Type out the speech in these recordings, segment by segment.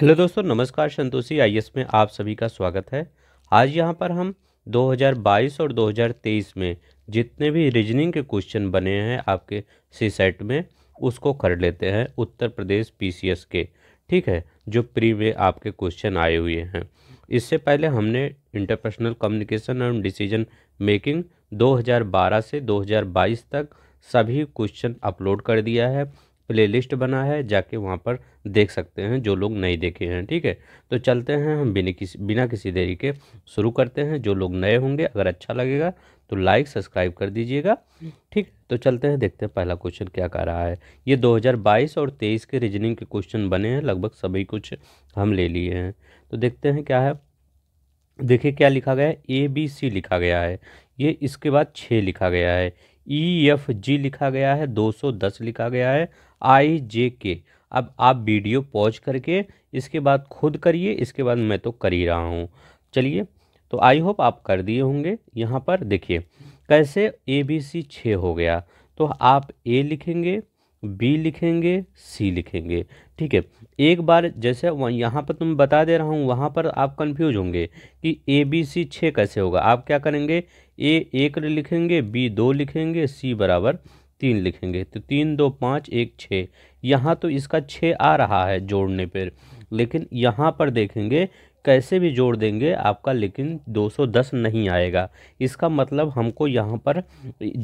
Hello दोस्तों नमस्कार संतोषी आई में आप सभी का स्वागत है आज यहाँ पर हम 2022 और 2023 में जितने भी रीजनिंग के क्वेश्चन बने हैं आपके सी सेट में उसको कर लेते हैं उत्तर प्रदेश पीसीएस के ठीक है जो प्री में आपके क्वेश्चन आए हुए हैं इससे पहले हमने interpersonal communication and decision making 2012 से 2022 तक सभी क्वेश्चन अपलोड कर दिया है प्लेलिस्ट बना है जाके वहाँ पर देख सकते हैं जो लोग नए देखे हैं ठीक है तो चलते हैं हम बिना किसी बिना किसी देरी के शुरू करते हैं जो लोग नए होंगे अगर अच्छा लगेगा तो लाइक सब्सक्राइब कर दीजिएगा ठीक तो चलते हैं देखते हैं पहला क्वेश्चन क्या कह रहा है ये 2022 और 23 के रीजनिंग के क्वेश्चन बने हैं लगभग सभी कुछ हम ले लिए हैं तो देखते हैं क्या है देखिए क्या लिखा गया है ए बी सी लिखा गया है ये इसके बाद छः लिखा गया है ई एफ जी लिखा गया है 210 लिखा गया है आई जे के अब आप वीडियो पॉज करके इसके बाद खुद करिए इसके बाद मैं तो कर ही रहा हूँ चलिए तो आई होप आप कर दिए होंगे यहाँ पर देखिए कैसे ए बी सी छः हो गया तो आप ए लिखेंगे बी लिखेंगे सी लिखेंगे ठीक है एक बार जैसे यहाँ पर तुम बता दे रहा हूँ वहाँ पर आप कंफ्यूज होंगे कि ए बी सी छः कैसे होगा आप क्या करेंगे ए एक लिखेंगे बी दो लिखेंगे सी बराबर तीन लिखेंगे तो तीन दो पाँच एक छः यहाँ तो इसका छः आ रहा है जोड़ने पर लेकिन यहाँ पर देखेंगे कैसे भी जोड़ देंगे आपका लेकिन 210 नहीं आएगा इसका मतलब हमको यहाँ पर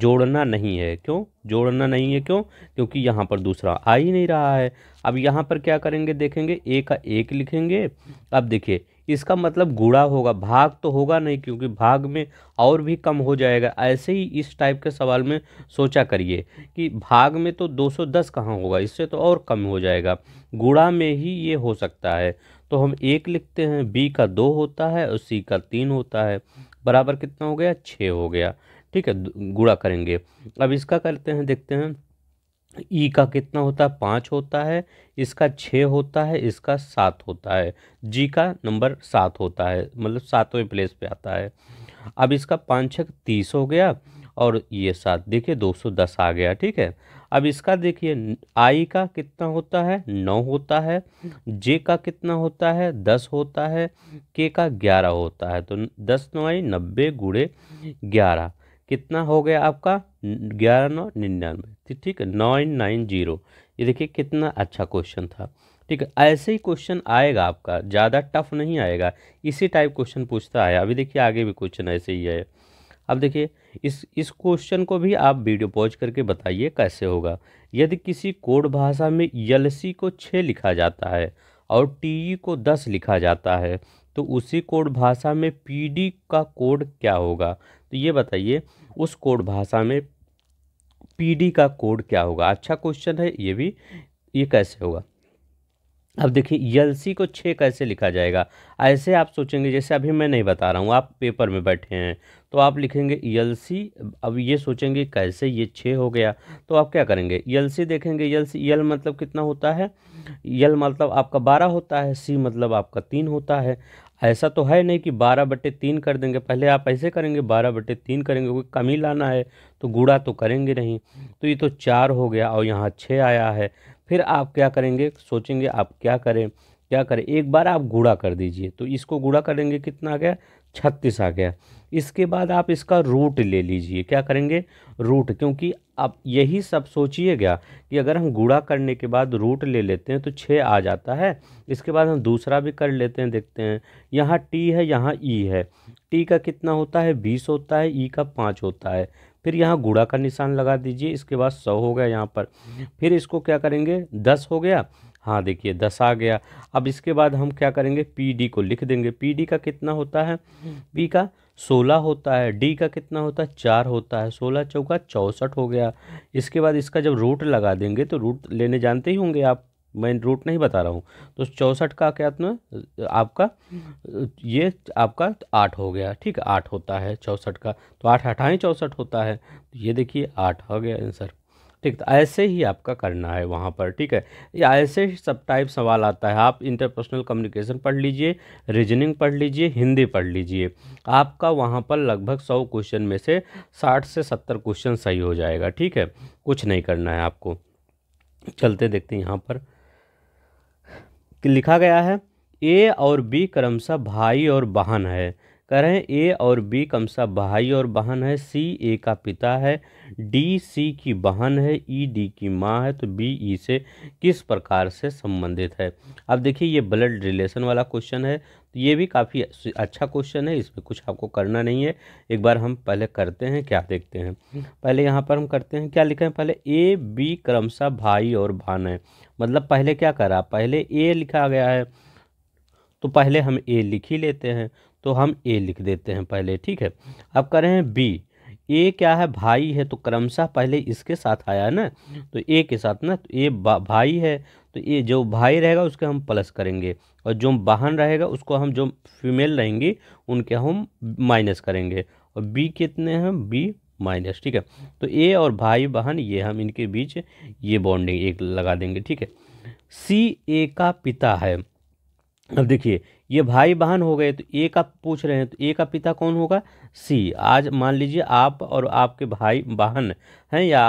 जोड़ना नहीं है क्यों जोड़ना नहीं है क्यों क्योंकि यहाँ पर दूसरा आ ही नहीं रहा है अब यहाँ पर क्या करेंगे देखेंगे ए का एक लिखेंगे अब देखिए इसका मतलब गुड़ा होगा भाग तो होगा नहीं क्योंकि भाग में और भी कम हो जाएगा ऐसे ही इस टाइप के सवाल में सोचा करिए कि भाग में तो 210 कहाँ होगा इससे तो और कम हो जाएगा गुड़ा में ही ये हो सकता है तो हम एक लिखते हैं बी का दो होता है और सी का तीन होता है बराबर कितना हो गया छः हो गया ठीक है गुड़ा करेंगे अब इसका करते हैं देखते हैं ई का कितना होता है पाँच होता है इसका छः होता है इसका सात होता है जी का नंबर सात होता है मतलब सातवें प्लेस पे आता है अब इसका पाँच छः तीस हो गया और ये सात देखिए दो सौ दस आ गया ठीक है अब इसका देखिए आई का कितना होता है नौ होता है जे का कितना होता है दस होता है के का ग्यारह होता है तो दस नौ आई नब्बे गुड़े ग्यारह कितना हो गया आपका ग्यारह नौ निन्यानवे ठीक है नाइन नाइन जीरो ये देखिए कितना अच्छा क्वेश्चन था ठीक है ऐसे ही क्वेश्चन आएगा आपका ज़्यादा टफ नहीं आएगा इसी टाइप क्वेश्चन पूछता है अभी देखिए आगे भी क्वेश्चन ऐसे ही है अब देखिए इस इस क्वेश्चन को भी आप वीडियो पॉज करके बताइए कैसे होगा यदि किसी कोड भाषा में यल को छः लिखा जाता है और टी e को दस लिखा जाता है तो उसी कोड भाषा में पी का कोड क्या होगा तो ये बताइए उस कोड भाषा में पीडी का कोड क्या होगा अच्छा क्वेश्चन है ये भी ये कैसे होगा अब देखिए एलसी को छः कैसे लिखा जाएगा ऐसे आप सोचेंगे जैसे अभी मैं नहीं बता रहा हूँ आप पेपर में बैठे हैं तो आप लिखेंगे एलसी अब ये सोचेंगे कैसे ये छः हो गया तो आप क्या करेंगे एलसी देखेंगे सी यल मतलब कितना होता है यल मतलब आपका बारह होता है सी मतलब आपका तीन होता है ऐसा तो है नहीं कि बारह बटे तीन कर देंगे पहले आप ऐसे करेंगे बारह बटे तीन करेंगे क्योंकि कमी लाना है तो गुड़ा तो करेंगे नहीं तो ये तो चार हो गया और यहाँ छः आया है फिर आप क्या करेंगे सोचेंगे आप क्या करें क्या करें एक बार आप गुड़ा कर दीजिए तो इसको गुड़ा करेंगे कितना आ गया छत्तीस आ गया इसके बाद आप इसका रूट ले लीजिए क्या करेंगे रूट क्योंकि अब यही सब सोचिएगा कि अगर हम गुड़ा करने के बाद रूट ले लेते हैं तो छः आ जाता है इसके बाद हम दूसरा भी कर लेते हैं देखते हैं यहाँ टी है यहाँ ई e है टी का कितना होता है बीस होता है ई e का पाँच होता है फिर यहाँ गुड़ा का निशान लगा दीजिए इसके बाद सौ हो गया यहाँ पर फिर इसको क्या करेंगे दस हो गया हाँ देखिए दस आ गया अब इसके बाद हम क्या करेंगे पी डी को लिख देंगे पी डी का कितना होता है पी का सोलह होता है डी का कितना होता है चार होता है सोलह चौका चौंसठ हो गया इसके बाद इसका जब रूट लगा देंगे तो रूट लेने जानते ही होंगे आप मैं रूट नहीं बता रहा हूँ तो चौंसठ का क्या आपका ये आपका आठ हो गया ठीक है आठ होता है चौंसठ का तो आठ अठाई चौंसठ होता है ये देखिए आठ हो गया आंसर ठीक तो ऐसे ही आपका करना है वहाँ पर ठीक है या ऐसे ही सब टाइप सवाल आता है आप इंटरपर्सनल कम्युनिकेशन पढ़ लीजिए रीजनिंग पढ़ लीजिए हिंदी पढ़ लीजिए आपका वहाँ पर लगभग सौ क्वेश्चन में से साठ से सत्तर क्वेश्चन सही हो जाएगा ठीक है कुछ नहीं करना है आपको चलते देखते यहाँ पर लिखा गया है ए और बी क्रमशः भाई और बहन है करें ए और बी सा भाई और बहन है सी ए का पिता है डी सी की बहन है ई डी की माँ है तो बी ई से किस प्रकार से संबंधित है अब देखिए ये ब्लड रिलेशन वाला क्वेश्चन है तो ये भी काफ़ी अच्छा क्वेश्चन है इसमें कुछ आपको करना नहीं है एक बार हम पहले करते हैं क्या देखते हैं पहले यहाँ पर हम करते हैं क्या लिखा है पहले ए बी क्रमशः भाई और बहन है मतलब पहले क्या करा पहले ए लिखा गया है तो पहले हम ए लिख ही लेते हैं तो हम ए लिख देते हैं पहले ठीक है अब कर रहे हैं बी ए क्या है भाई है तो क्रमशः पहले इसके साथ आया ना तो ए के साथ ना तो ए भाई है तो ये जो भाई रहेगा उसके हम प्लस करेंगे और जो बहन रहेगा उसको हम जो फीमेल रहेंगी उनके हम माइनस करेंगे और बी कितने हैं बी माइनस ठीक है तो ए और भाई बहन ये हम इनके बीच ये बॉन्डिंग एक लगा देंगे ठीक है सी ए का पिता है अब देखिए ये भाई बहन हो गए तो ए का पूछ रहे हैं तो ए का पिता कौन होगा सी आज मान लीजिए आप और आपके भाई बहन हैं या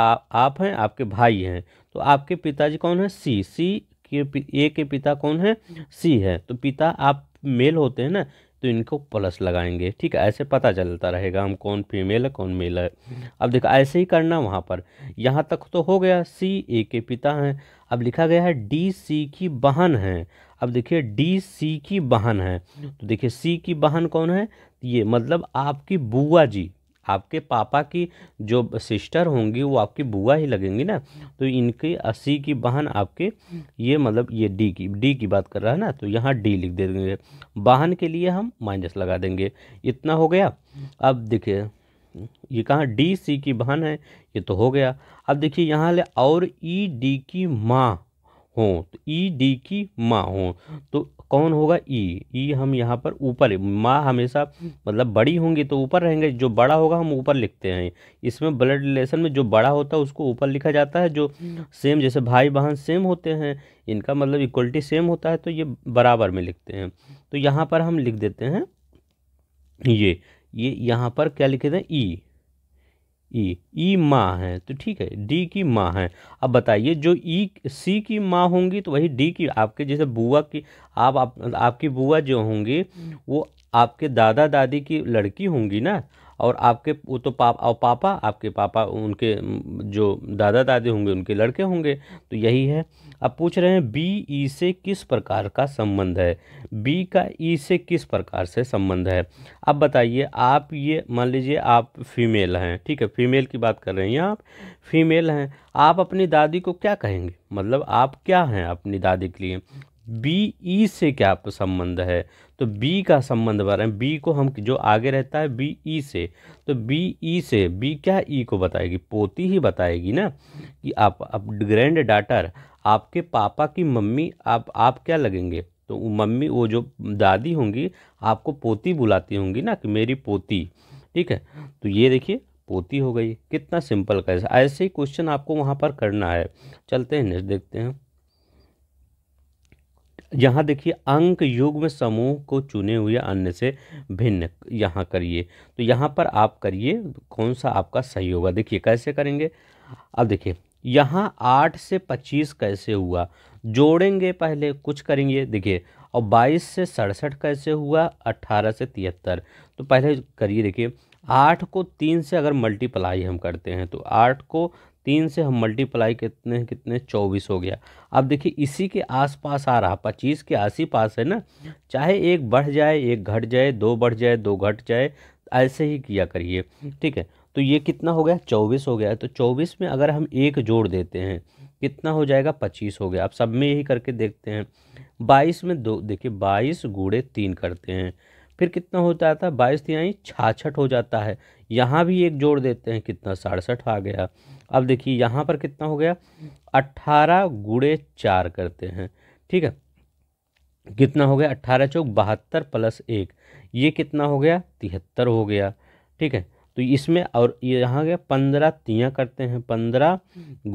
आप हैं आपके भाई हैं तो आपके पिताजी कौन है सी सी के ए के पिता कौन है सी है तो पिता आप मेल होते हैं ना तो इनको प्लस लगाएंगे ठीक है ऐसे पता चलता रहेगा हम कौन फीमेल है कौन मेल है अब देखो ऐसे ही करना वहाँ पर यहाँ तक तो हो गया सी ए के पिता हैं अब लिखा गया है डी सी की बहन है अब देखिए डी सी की बहन है तो देखिए सी की बहन कौन है ये मतलब आपकी बुआ जी आपके पापा की जो सिस्टर होंगी वो आपकी बुआ ही लगेंगी ना तो इनकी सी की बहन आपके ये मतलब ये डी की डी की बात कर रहा है ना तो यहाँ डी लिख दे देंगे बहन के लिए हम माइनस लगा देंगे इतना हो गया अब देखिए ये कहाँ डी सी की बहन है ये तो हो गया अब देखिए यहाँ ले और ई डी की माँ हो तो ई डी की माँ हो तो कौन होगा ई ई हम यहाँ पर ऊपर माँ हमेशा मतलब बड़ी होंगी तो ऊपर रहेंगे जो बड़ा होगा हम ऊपर लिखते हैं इसमें ब्लड रिलेशन में जो बड़ा होता है उसको ऊपर लिखा जाता है जो सेम जैसे भाई बहन सेम होते हैं इनका मतलब इक्वलिटी सेम होता है तो ये बराबर में लिखते हैं तो यहाँ पर हम लिख देते हैं ये ये यहाँ पर क्या लिखे थे ई ई ई माँ है तो ठीक है डी की माँ है अब बताइए जो ई सी की माँ होंगी तो वही डी की आपके जैसे बुआ की आप, आप आपकी बुआ जो होंगी वो आपके दादा दादी की लड़की होंगी ना और आपके वो तो पाप और पापा आपके पापा उनके जो दादा दादी होंगे उनके लड़के होंगे तो यही है अब पूछ रहे हैं बी ई से किस प्रकार का संबंध है बी का ई से किस प्रकार से संबंध है अब बताइए आप ये मान लीजिए आप फीमेल हैं ठीक है फीमेल की बात कर रहे हैं आप फीमेल हैं आप अपनी दादी को क्या कहेंगे मतलब आप क्या हैं अपनी दादी के लिए बी ई से क्या संबंध है तो बी का संबंध बारे में बी को हम जो आगे रहता है बी ई से तो बी ई से बी क्या ई को बताएगी पोती ही बताएगी ना कि आप अब ग्रैंड डाटर आपके पापा की मम्मी आप आप क्या लगेंगे तो मम्मी वो जो दादी होंगी आपको पोती बुलाती होंगी ना कि मेरी पोती ठीक है तो ये देखिए पोती हो गई कितना सिंपल कैसा ऐसे ही क्वेश्चन आपको वहाँ पर करना है चलते हैं नेक्स्ट देखते हैं यहाँ देखिए अंक युग्म समूह को चुने हुए अन्य से भिन्न यहाँ करिए तो यहाँ पर आप करिए कौन सा आपका सही होगा देखिए कैसे करेंगे अब देखिए यहाँ आठ से पच्चीस कैसे हुआ जोड़ेंगे पहले कुछ करेंगे देखिए और बाईस से सड़सठ कैसे हुआ अट्ठारह से तिहत्तर तो पहले करिए देखिए आठ को तीन से अगर मल्टीप्लाई हम करते हैं तो आठ को तीन से हम मल्टीप्लाई कितने कितने चौबीस हो गया अब देखिए इसी के आसपास आ रहा पच्चीस के आसी पास है ना चाहे एक बढ़ जाए एक घट जाए दो बढ़ जाए दो घट जाए ऐसे ही किया करिए ठीक है तो ये कितना हो गया चौबीस हो गया तो चौबीस में अगर हम एक जोड़ देते हैं कितना हो जाएगा पच्चीस हो गया आप सब में यही करके देखते हैं बाईस में दो देखिए बाईस गूढ़े तीन करते हैं फिर कितना होता था बाईस तिहाई छाछठ हो जाता है यहाँ भी एक जोड़ देते हैं कितना सड़सठ आ गया अब देखिए यहाँ पर कितना हो गया अट्ठारह गुड़े चार करते हैं ठीक है कितना हो गया अट्ठारह चौक बहत्तर प्लस एक ये कितना हो गया तिहत्तर हो गया ठीक है तो इसमें और ये यहाँ गया पंद्रह तियाँ करते हैं पंद्रह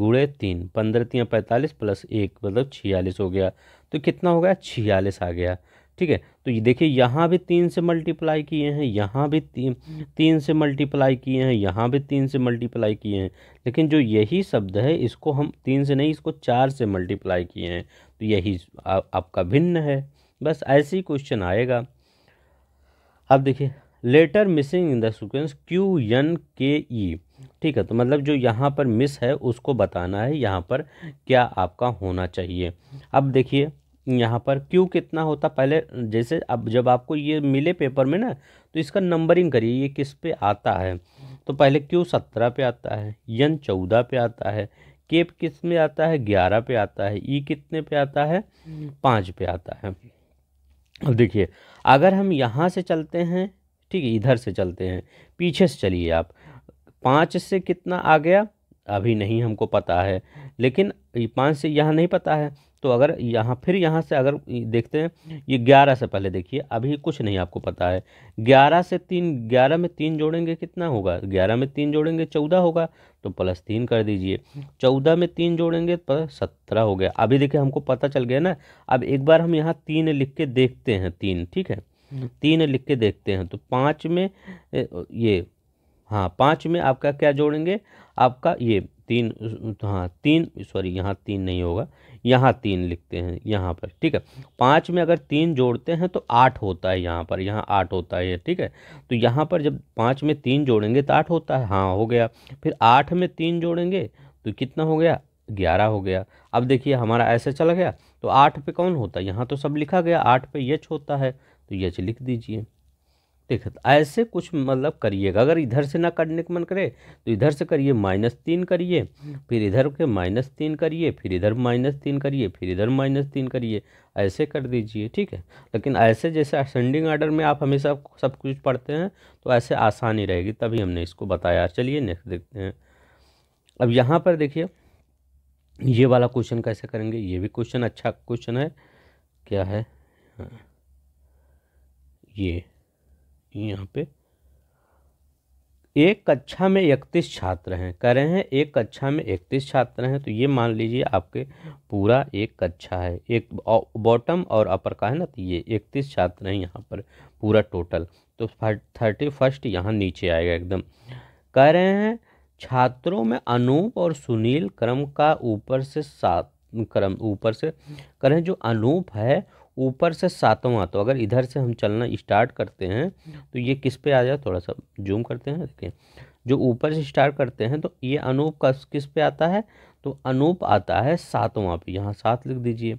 गुड़े तीन पंद्रह तियाँ पैंतालीस प्लस एक मतलब छियालीस हो गया तो कितना हो गया छियालीस आ गया ठीक है तो ये देखिए यहाँ भी तीन से मल्टीप्लाई किए हैं यहाँ भी तीन तीन से मल्टीप्लाई किए हैं यहाँ भी तीन से मल्टीप्लाई किए हैं लेकिन जो यही शब्द है इसको हम तीन से नहीं इसको चार से मल्टीप्लाई किए हैं तो यही आ, आपका भिन्न है बस ऐसे ही क्वेश्चन आएगा अब देखिए letter missing in the sequence Q N K E ठीक है तो मतलब जो यहाँ पर मिस है उसको बताना है यहाँ पर क्या आपका होना चाहिए अब देखिए यहाँ पर क्यू कितना होता पहले जैसे अब जब आपको ये मिले पेपर में ना तो इसका नंबरिंग करिए ये किस पे आता है तो पहले क्यू सत्रह पे आता है यन चौदह पे आता है के किस में आता है ग्यारह पे आता है ई कितने पे आता है पाँच पे आता है अब देखिए अगर हम यहाँ से चलते हैं ठीक है इधर से चलते हैं पीछे से चलिए आप पाँच से कितना आ गया अभी नहीं हमको पता है लेकिन पाँच से यह नहीं पता है तो अगर यहाँ फिर यहाँ से अगर देखते हैं ये ग्यारह से पहले देखिए अभी कुछ नहीं आपको पता है ग्यारह से तीन ग्यारह में तीन जोड़ेंगे कितना होगा ग्यारह में तीन जोड़ेंगे चौदह होगा तो प्लस तीन कर दीजिए चौदह में तीन जोड़ेंगे पर तो सत्रह हो गया अभी देखिए हमको पता चल गया ना अब एक बार हम यहाँ तीन लिख के देखते हैं तीन ठीक है तीन लिख के देखते हैं तो पाँच में ये हाँ पाँच में आपका क्या जोड़ेंगे आपका ये तीन हाँ तीन सॉरी यहाँ तीन नहीं होगा यहाँ तीन लिखते हैं यहाँ पर ठीक है पाँच में अगर तीन जोड़ते हैं तो आठ होता है यहाँ पर यहाँ आठ होता है ठीक है तो यहाँ पर जब पाँच में तीन जोड़ेंगे तो आठ होता है हाँ हो गया फिर आठ में तीन जोड़ेंगे तो कितना हो गया ग्यारह हो गया अब देखिए हमारा ऐसे चला गया तो आठ पे कौन होता है यहाँ तो सब लिखा गया आठ पे यच होता है तो यच लिख दीजिए ठीक है ऐसे कुछ मतलब करिएगा अगर इधर से ना करने का मन करे तो इधर से करिए माइनस तीन करिए फिर इधर के माइनस तीन करिए फिर इधर माइनस तीन करिए फिर इधर माइनस तीन करिए ऐसे कर दीजिए ठीक है लेकिन ऐसे जैसे असेंडिंग ऑर्डर में आप हमेशा सब कुछ पढ़ते हैं तो ऐसे आसानी रहेगी तभी हमने इसको बताया चलिए नेक्स्ट देखते हैं अब यहाँ पर देखिए ये वाला क्वेश्चन कैसे करेंगे ये भी क्वेश्चन अच्छा क्वेश्चन है क्या है हाँ। ये यहाँ पे एक कक्षा में इकतीस छात्र हैं कह रहे हैं एक कक्षा में इकतीस छात्र हैं तो ये मान लीजिए आपके पूरा एक कक्षा है एक बॉटम और अपर का है ना तो ये इकतीस छात्र हैं यहाँ पर पूरा टोटल तो थर्टी फर्स्ट यहाँ नीचे आएगा एकदम कह रहे हैं छात्रों में अनूप और सुनील क्रम का ऊपर से सात क्रम ऊपर से करें जो अनूप है ऊपर से सातवां तो अगर इधर से हम चलना स्टार्ट करते हैं तो ये किस पे आ जाए थोड़ा सा जूम करते हैं देखिए जो ऊपर से स्टार्ट करते हैं तो ये अनूप का किस पे आता है तो अनूप आता है सातवां पे यहाँ सात लिख दीजिए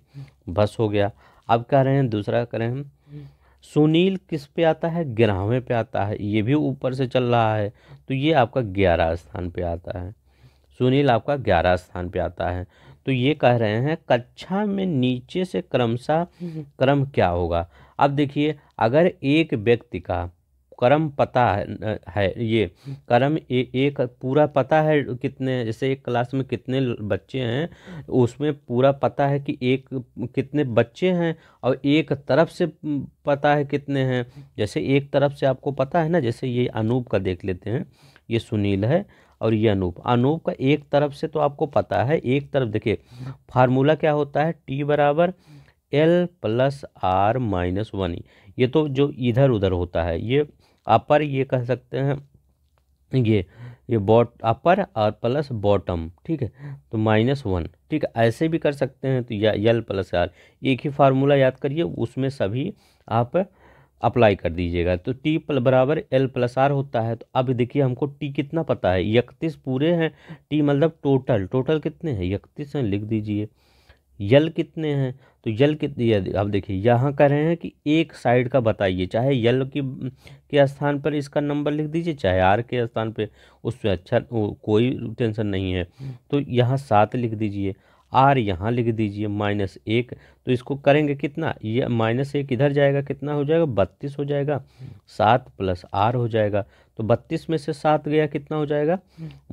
बस हो गया अब कह रहे हैं दूसरा कह रहे हैं सुनील किस पे आता है ग्यारहवें पे आता है ये भी ऊपर से चल रहा है तो ये आपका ग्यारह स्थान पर आता है सुनील आपका ग्यारह स्थान पर आता है तो ये कह रहे हैं कक्षा में नीचे से क्रमशः हम्म। क्रम क्या होगा अब देखिए अगर एक व्यक्ति का क्रम पता है, ये हम्म। क्रम ए, एक पूरा पता है कितने जैसे एक क्लास में कितने बच्चे हैं उसमें पूरा पता है कि एक कितने बच्चे हैं और एक तरफ से पता है कितने हैं हम्म। जैसे एक तरफ से आपको पता है ना जैसे ये अनूप का देख लेते हैं ये सुनील है और ये अनूप अनूप का एक तरफ से तो आपको पता है एक तरफ देखिए फार्मूला क्या होता है टी बराबर L plus R minus one ये तो जो इधर उधर होता है ये अपर ये कह सकते हैं ये ये बॉट अपर और प्लस बॉटम ठीक है तो माइनस वन ठीक है ऐसे भी कर सकते हैं तो या एल प्लस आर एक ही फार्मूला याद करिए उसमें सभी आप अप्लाई कर दीजिएगा तो टी प्ल बराबर एल प्लस आर होता है तो अब देखिए हमको टी कितना पता है इकतीस पूरे हैं टी मतलब टोटल टोटल कितने हैं इकतीस हैं लिख दीजिए यल कितने हैं तो यल कितने अब देखिए यहाँ कह रहे हैं कि एक साइड का बताइए चाहे यल की के स्थान पर इसका नंबर लिख दीजिए चाहे आर के स्थान पर उससे अच्छा कोई टेंशन नहीं है तो यहाँ सात लिख दीजिए आर यहाँ लिख दीजिए माइनस एक तो इसको करेंगे कितना ये माइनस एक इधर जाएगा कितना हो जाएगा बत्तीस हो जाएगा सात प्लस आर हो जाएगा तो बत्तीस में से सात गया कितना हो जाएगा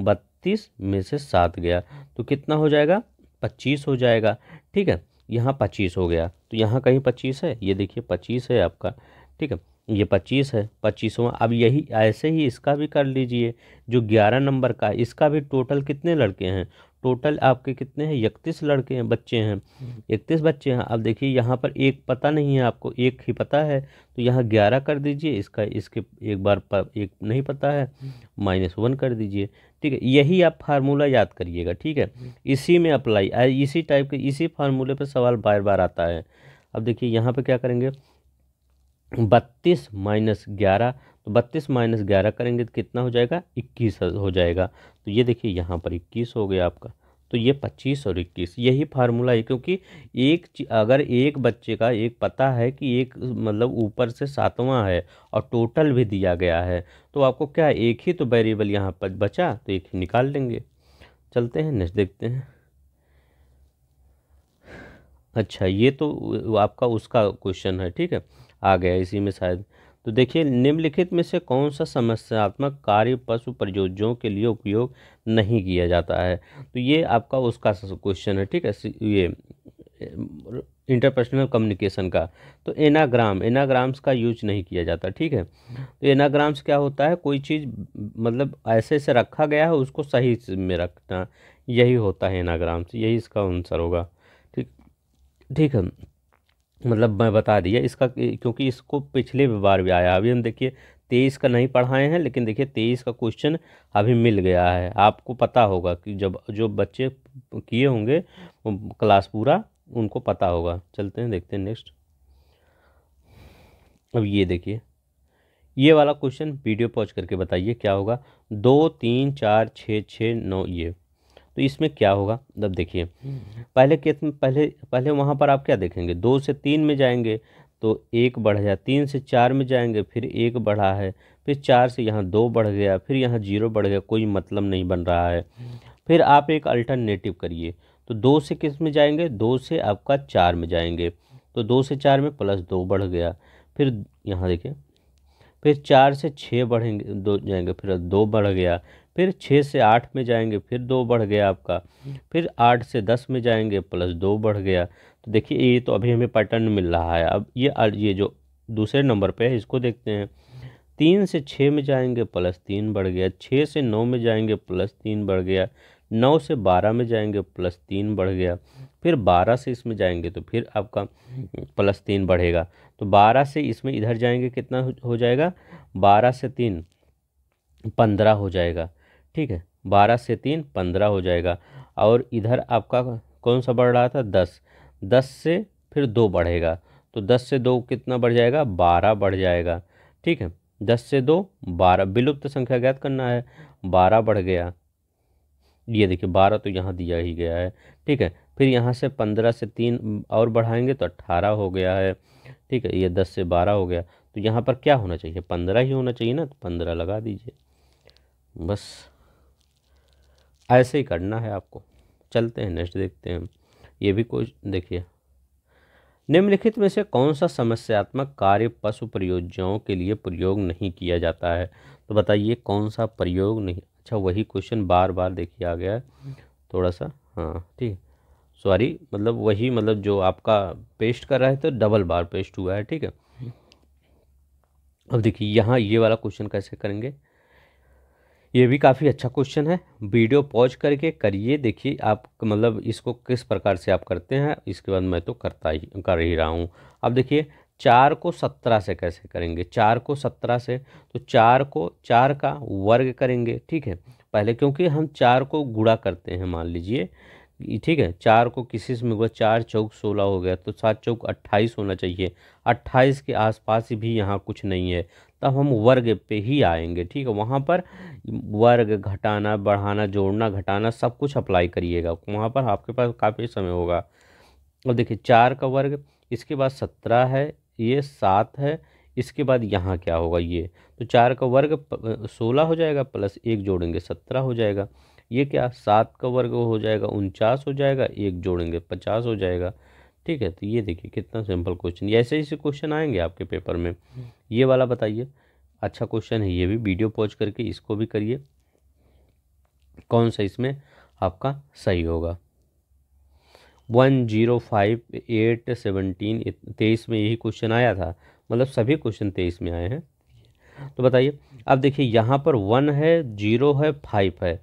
बत्तीस में से सात गया तो कितना हो जाएगा पच्चीस हो जाएगा ठीक है यहाँ पच्चीस हो गया तो यहाँ कहीं पच्चीस है ये देखिए पच्चीस है आपका ठीक है ये पच्चीस है पच्चीसवा अब यही ऐसे ही इसका भी कर लीजिए जो ग्यारह नंबर का इसका भी टोटल कितने लड़के हैं टोटल आपके कितने हैं इकतीस लड़के हैं बच्चे हैं इकतीस बच्चे हैं अब देखिए यहाँ पर एक पता नहीं है आपको एक ही पता है तो यहाँ ग्यारह कर दीजिए इसका इसके एक बार पर एक नहीं पता है माइनस वन कर दीजिए ठीक है यही आप फार्मूला याद करिएगा ठीक है इसी में अप्लाई इसी टाइप के इसी फार्मूले पर सवाल बार बार आता है अब देखिए यहाँ पर क्या करेंगे बत्तीस माइनस ग्यारह तो बत्तीस माइनस ग्यारह करेंगे तो कितना हो जाएगा इक्कीस हो जाएगा तो ये देखिए यहाँ पर इक्कीस हो गया आपका तो ये पच्चीस और इक्कीस यही फार्मूला है क्योंकि एक अगर एक बच्चे का एक पता है कि एक मतलब ऊपर से सातवां है और टोटल भी दिया गया है तो आपको क्या एक ही तो वेरिएबल यहाँ पर बचा तो एक ही निकाल लेंगे चलते हैं नेक्स्ट देखते हैं अच्छा ये तो आपका उसका क्वेश्चन है ठीक है आ गया इसी में शायद तो देखिए निम्नलिखित में से कौन सा समस्यात्मक कार्य पशु प्रयोज्यों के लिए उपयोग नहीं किया जाता है तो ये आपका उसका क्वेश्चन है ठीक है ये इंटरपर्सनल कम्युनिकेशन का तो एनाग्राम एनाग्राम्स का यूज नहीं किया जाता ठीक है तो एनाग्राम्स क्या होता है कोई चीज़ मतलब ऐसे से रखा गया है उसको सही में रखना यही होता है एनाग्राम्स यही इसका आंसर होगा ठीक ठीक है मतलब मैं बता दिया इसका क्योंकि इसको पिछले बार भी आया अभी हम देखिए तेईस का नहीं पढ़ाए हैं लेकिन देखिए तेईस का क्वेश्चन अभी मिल गया है आपको पता होगा कि जब जो बच्चे किए होंगे क्लास पूरा उनको पता होगा चलते हैं देखते हैं नेक्स्ट अब ये देखिए ये वाला क्वेश्चन वीडियो पॉज करके बताइए क्या होगा दो तीन चार छः छः नौ ये तो इसमें क्या होगा तब देखिए हम्म। पहले कितने पहले पहले वहाँ पर आप क्या देखेंगे दो से तीन में जाएंगे तो एक बढ़ गया तीन से चार में जाएंगे फिर एक बढ़ा है फिर चार से यहाँ दो बढ़ गया फिर यहाँ जीरो बढ़ गया कोई मतलब नहीं बन रहा है हम्म। फिर आप एक अल्टरनेटिव करिए तो दो से किस में जाएंगे दो से आपका चार में जाएंगे तो दो से चार में प्लस दो बढ़ गया फिर यहाँ देखिए फिर चार से छः बढ़ेंगे दो जाएंगे फिर दो बढ़ गया फिर छः से आठ में जाएंगे फिर दो बढ़ गया आपका फिर आठ से दस में जाएंगे प्लस दो बढ़ गया तो देखिए ये तो अभी हमें पैटर्न मिल रहा है अब ये ये जो दूसरे नंबर पे है इसको देखते हैं तीन से छः में जाएंगे प्लस तीन बढ़ गया छः से नौ में जाएंगे प्लस तीन बढ़ गया नौ से बारह में जाएंगे प्लस तीन बढ़ गया फिर बारह से इसमें जाएंगे तो फिर आपका प्लस तीन बढ़ेगा तो बारह से इसमें इधर जाएंगे कितना हो जाएगा बारह से तीन पंद्रह हो जाएगा ठीक है बारह से तीन पंद्रह हो जाएगा और इधर आपका कौन सा बढ़ रहा था दस दस से फिर दो बढ़ेगा तो दस से दो कितना बढ़ जाएगा बारह बढ़ जाएगा ठीक है दस से दो बारह विलुप्त संख्या ज्ञात करना है बारह बढ़ गया ये देखिए बारह तो यहाँ दिया ही गया है ठीक है फिर यहाँ से पंद्रह से तीन और बढ़ाएंगे तो अट्ठारह हो गया है ठीक है ये दस से बारह हो गया तो यहाँ पर क्या होना चाहिए पंद्रह ही होना चाहिए ना तो पंद्रह लगा दीजिए बस ऐसे ही करना है आपको चलते हैं नेक्स्ट देखते हैं ये भी कोई देखिए निम्नलिखित में से कौन सा समस्यात्मक कार्य पशु परियोजनाओं के लिए प्रयोग नहीं किया जाता है तो बताइए कौन सा प्रयोग नहीं अच्छा वही क्वेश्चन बार बार देखिए आ गया है थोड़ा सा हाँ ठीक सॉरी मतलब वही मतलब जो आपका पेस्ट कर रहा है तो डबल बार पेस्ट हुआ है ठीक है अब देखिए यहाँ ये वाला क्वेश्चन कैसे करेंगे ये भी काफ़ी अच्छा क्वेश्चन है वीडियो पॉज करके करिए देखिए आप मतलब इसको किस प्रकार से आप करते हैं इसके बाद मैं तो करता ही कर ही रहा हूँ अब देखिए चार को सत्रह से कैसे करेंगे चार को सत्रह से तो चार को चार का वर्ग करेंगे ठीक है पहले क्योंकि हम चार को गुड़ा करते हैं मान लीजिए ठीक है चार को किसी से में हुआ चार चौक सोलह हो गया तो सात चौक अट्ठाईस होना चाहिए अट्ठाईस के आसपास भी यहाँ कुछ नहीं है तब हम वर्ग पे ही आएंगे ठीक है वहाँ पर वर्ग घटाना बढ़ाना जोड़ना घटाना सब कुछ अप्लाई करिएगा वहाँ पर आपके पास काफ़ी समय होगा और देखिए चार का वर्ग इसके बाद सत्रह है ये सात है इसके बाद यहाँ क्या होगा ये तो चार का वर्ग सोलह हो जाएगा प्लस एक जोड़ेंगे सत्रह हो जाएगा ये क्या सात का वर्ग हो जाएगा उनचास हो जाएगा एक जोड़ेंगे पचास हो जाएगा ठीक है तो ये देखिए कितना सिंपल क्वेश्चन ऐसे ऐसे क्वेश्चन आएंगे आपके पेपर में हम्म। ये वाला बताइए अच्छा क्वेश्चन है ये भी वीडियो पॉज करके इसको भी करिए कौन सा इसमें आपका सही होगा one zero five eight seventeen तेईस में यही क्वेश्चन आया था मतलब सभी क्वेश्चन तेईस में आए हैं तो बताइए अब देखिए यहाँ पर वन है जीरो है फाइव है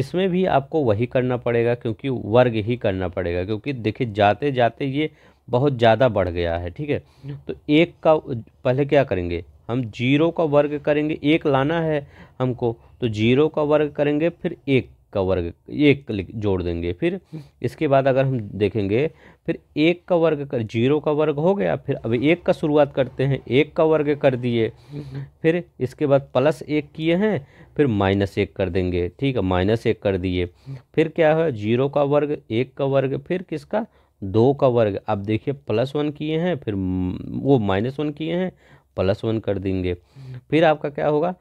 इसमें भी आपको वही करना पड़ेगा क्योंकि वर्ग ही करना पड़ेगा क्योंकि देखिए जाते जाते ये बहुत ज़्यादा बढ़ गया है ठीक है तो एक का पहले क्या करेंगे हम जीरो का वर्ग करेंगे एक लाना है हमको तो जीरो का वर्ग करेंगे फिर एक का वर्ग एक जोड़ देंगे फिर इसके बाद अगर हम देखेंगे फिर एक का वर्ग कर जीरो का वर्ग हो गया फिर अब एक का शुरुआत करते हैं एक का वर्ग कर दिए फिर इसके बाद प्लस एक किए हैं फिर माइनस एक कर देंगे ठीक है माइनस एक कर दिए फिर क्या है जीरो का वर्ग एक का वर्ग फिर किसका दो का वर्ग अब देखिए प्लस वन किए हैं फिर वो माइनस वन किए हैं प्लस वन कर देंगे फिर आपका क्या होगा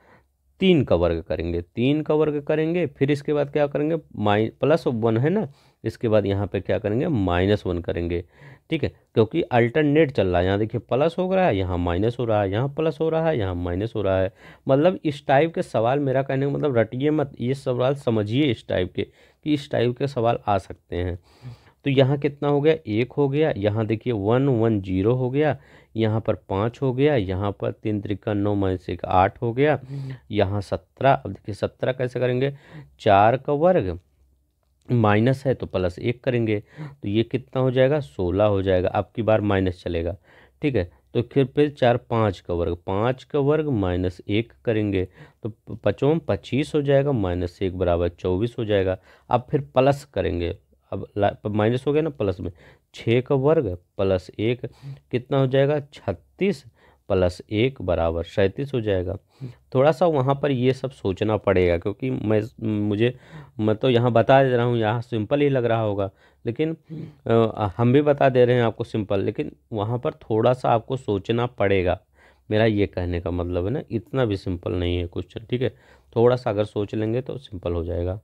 तीन का वर्ग करेंगे तीन का वर्ग करेंगे फिर इसके बाद क्या करेंगे माइ प्लस वन है ना इसके बाद यहाँ पे क्या करेंगे माइनस वन करेंगे ठीक है क्योंकि अल्टरनेट चल रहा है यहाँ देखिए प्लस हो रहा है यहाँ माइनस हो रहा है यहाँ प्लस हो रहा है यहाँ माइनस हो रहा है मतलब इस टाइप के सवाल मेरा कहने का मतलब रटिए मत ये सवाल समझिए इस टाइप के कि इस टाइप के सवाल आ सकते हैं तो यहाँ कितना हो गया एक हो गया यहाँ देखिए वन वन जीरो हो गया यहाँ पर पाँच हो गया यहाँ पर तीन त्रिका नौ माइनस एक आठ हो गया यहाँ सत्रह अब देखिए सत्रह कैसे करेंगे चार का वर्ग माइनस है तो प्लस एक करेंगे तो ये कितना हो जाएगा सोलह हो जाएगा आपकी बार माइनस चलेगा ठीक है तो फिर फिर चार पाँच का वर्ग पाँच का वर्ग माइनस एक करेंगे तो पचों पच्चीस हो जाएगा माइनस एक बराबर चौबीस हो जाएगा अब फिर प्लस करेंगे अब माइनस हो गया ना प्लस में छः का वर्ग प्लस एक कितना हो जाएगा छत्तीस प्लस एक बराबर सैंतीस हो जाएगा थोड़ा सा वहाँ पर ये सब सोचना पड़ेगा क्योंकि मैं मुझे मैं तो यहाँ बता दे रहा हूँ यहाँ सिंपल ही लग रहा होगा लेकिन आ, हम भी बता दे रहे हैं आपको सिंपल लेकिन वहाँ पर थोड़ा सा आपको सोचना पड़ेगा मेरा ये कहने का मतलब है ना इतना भी सिंपल नहीं है क्वेश्चन ठीक है थोड़ा सा अगर सोच लेंगे तो सिंपल हो जाएगा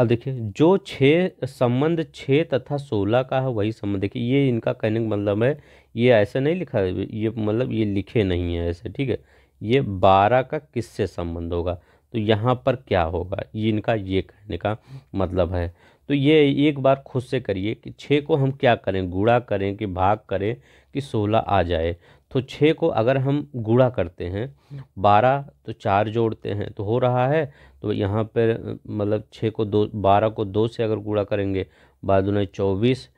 अब देखिए जो छः संबंध छः तथा सोलह का है वही संबंध देखिए ये इनका कहने का मतलब है ये ऐसे नहीं लिखा ये मतलब ये लिखे नहीं है ऐसे ठीक है ये बारह का किससे संबंध होगा तो यहाँ पर क्या होगा ये इनका ये कहने का मतलब है तो ये एक बार खुद से करिए कि छः को हम क्या करें गुड़ा करें कि भाग करें कि सोलह आ जाए तो छः को अगर हम गुड़ा करते हैं बारह तो चार जोड़ते हैं तो हो रहा है तो यहाँ पर मतलब छः को दो बारह को दो से अगर गुड़ा करेंगे बाद उन्हें चौबीस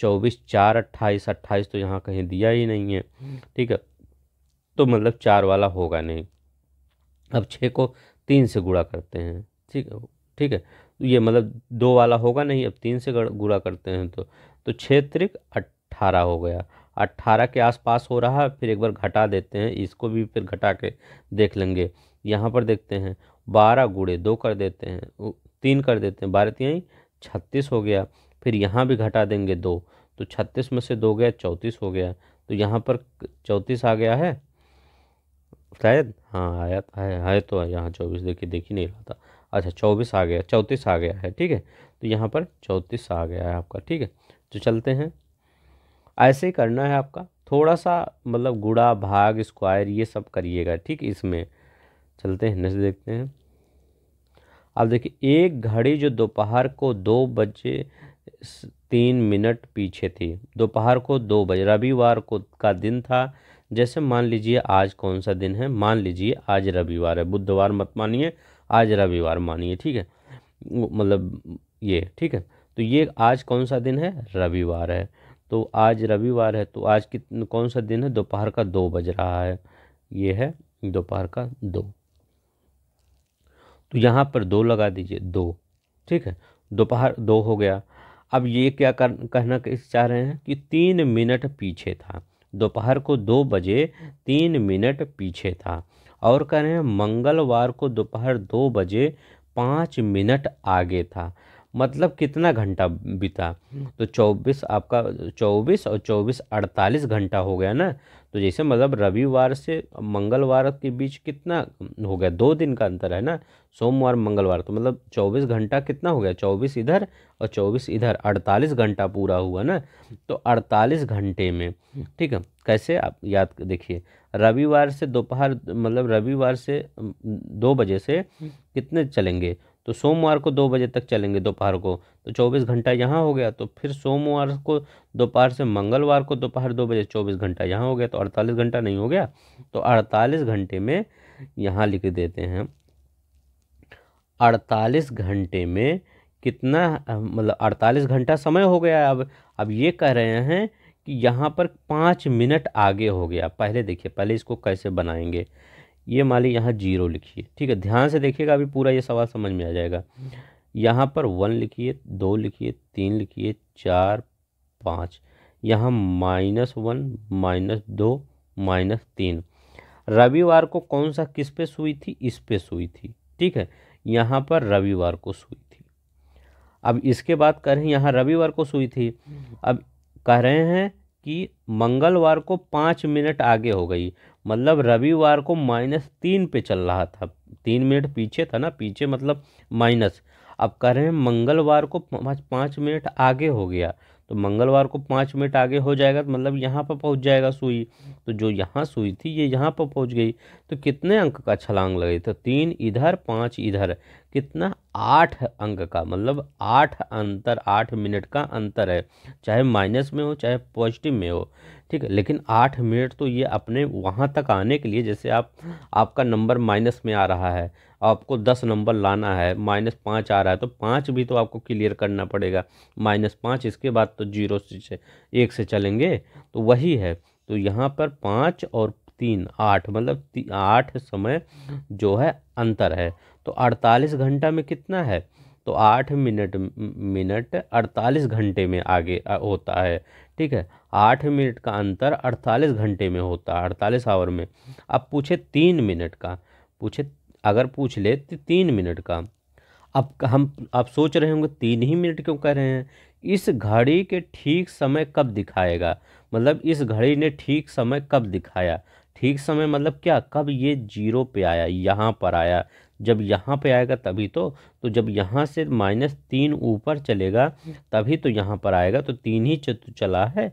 चौबीस चार अट्ठाईस अट्ठाईस तो यहाँ कहीं दिया ही नहीं है ठीक है तो मतलब चार वाला होगा नहीं अब छः को तीन से गुड़ा करते हैं ठीक है ठीक है तो ये मतलब दो वाला होगा नहीं अब तीन से गुड़ा करते हैं तो तो छः त्रिक अट्ठारह हो गया अट्ठारह के आसपास हो रहा है फिर एक बार घटा देते हैं इसको भी फिर घटा के देख लेंगे यहाँ पर देखते हैं बारह गुड़े दो कर देते हैं तीन कर देते हैं बारह तीन छत्तीस हो गया फिर यहाँ भी घटा देंगे दो तो छत्तीस में से दो गया चौंतीस हो गया तो यहाँ पर चौंतीस आ गया है शायद हाँ आया है है तो यहाँ चौबीस देखिए देख ही नहीं रहा था अच्छा चौबीस आ गया चौंतीस आ गया है ठीक है तो यहाँ पर चौंतीस आ गया है आपका ठीक है तो चलते हैं ऐसे ही करना है आपका थोड़ा सा मतलब गुड़ा भाग स्क्वायर ये सब करिएगा ठीक इसमें चलते हैं नेक्स्ट देखते हैं अब देखिए एक घड़ी जो दोपहर को दो बजे तीन मिनट पीछे थी दोपहर को दो बजे रविवार को का दिन था जैसे मान लीजिए आज कौन सा दिन है मान लीजिए आज रविवार है बुधवार मत मानिए आज रविवार मानिए ठीक है मतलब ये ठीक है तो ये आज कौन सा दिन है रविवार है तो आज रविवार है तो आज कित कौन सा दिन है दोपहर का दो बज रहा है ये है दोपहर का दो तो यहाँ पर दो लगा दीजिए दो ठीक है दोपहर दो हो गया अब ये क्या कर, कहना चाह रहे हैं कि तीन मिनट पीछे था दोपहर को दो बजे तीन मिनट पीछे था और कह रहे हैं मंगलवार को दोपहर दो बजे पाँच मिनट आगे था मतलब कितना घंटा बीता तो चौबीस आपका चौबीस और चौबीस अड़तालीस घंटा हो गया ना तो जैसे मतलब रविवार से मंगलवार के बीच कितना हो गया दो दिन का अंतर है ना सोमवार मंगलवार तो मतलब चौबीस घंटा कितना हो गया चौबीस इधर और चौबीस इधर अड़तालीस घंटा पूरा हुआ ना तो अड़तालीस घंटे में ठीक है कैसे आप याद देखिए रविवार से दोपहर मतलब रविवार से दो बजे से कितने चलेंगे तो सोमवार को दो बजे तक चलेंगे दोपहर को तो चौबीस घंटा यहाँ हो गया तो फिर सोमवार को दोपहर से मंगलवार को दोपहर दो बजे चौबीस घंटा यहाँ हो गया तो अड़तालीस घंटा नहीं हो गया तो अड़तालीस घंटे में यहाँ लिख देते हैं अड़तालीस घंटे में कितना मतलब अड़तालीस घंटा समय हो गया अब अब ये कह रहे हैं कि यहाँ पर पाँच मिनट आगे हो गया पहले देखिए पहले इसको कैसे बनाएंगे ये मान ली यहाँ जीरो लिखिए ठीक है ध्यान से देखिएगा अभी पूरा ये सवाल समझ में आ जाएगा यहाँ पर वन लिखिए दो लिखिए तीन लिखिए चार पाँच यहाँ माइनस वन माइनस दो माइनस तीन रविवार को कौन सा किस पे सुई थी इस पे सुई थी ठीक है यहाँ पर रविवार को सुई थी अब इसके बाद कह रहे हैं यहाँ रविवार को सुई थी अब कह रहे हैं कि मंगलवार को पाँच मिनट आगे हो गई मतलब रविवार को माइनस तीन पे चल रहा था तीन मिनट पीछे था ना पीछे मतलब माइनस अब कह रहे हैं मंगलवार को पाँच पाँच मिनट आगे हो गया तो मंगलवार को पाँच मिनट आगे हो जाएगा तो मतलब यहाँ पर पहुँच जाएगा सुई तो जो यहाँ सुई थी ये यह यहाँ पर पहुँच गई तो कितने अंक का छलांग लगे तो तीन इधर पाँच इधर कितना आठ अंक का मतलब आठ अंतर आठ मिनट का अंतर है चाहे माइनस में हो चाहे पॉजिटिव में हो ठीक है लेकिन आठ मिनट तो ये अपने वहाँ तक आने के लिए जैसे आप आपका नंबर माइनस में आ रहा है आपको दस नंबर लाना है माइनस पाँच आ रहा है तो पाँच भी तो आपको क्लियर करना पड़ेगा माइनस पाँच इसके बाद तो जीरो से एक से चलेंगे तो वही है तो यहाँ पर पाँच और तीन आठ मतलब आठ समय जो है अंतर है तो 48 घंटा में कितना है तो आठ मिनट मिनट 48 घंटे में आगे होता है ठीक है आठ मिनट का अंतर 48 घंटे में होता है अड़तालीस आवर में अब पूछे तीन मिनट का पूछे अगर पूछ ले तो तीन मिनट का अब हम आप सोच रहे होंगे तीन ही मिनट क्यों कह रहे हैं इस घड़ी के ठीक समय कब दिखाएगा मतलब इस घड़ी ने ठीक समय कब दिखाया ठीक समय मतलब क्या कब ये जीरो पे आया यहाँ पर आया जब यहाँ पे आएगा तभी तो तो जब यहाँ से माइनस तीन ऊपर चलेगा तभी तो यहाँ पर आएगा तो तीन ही चला है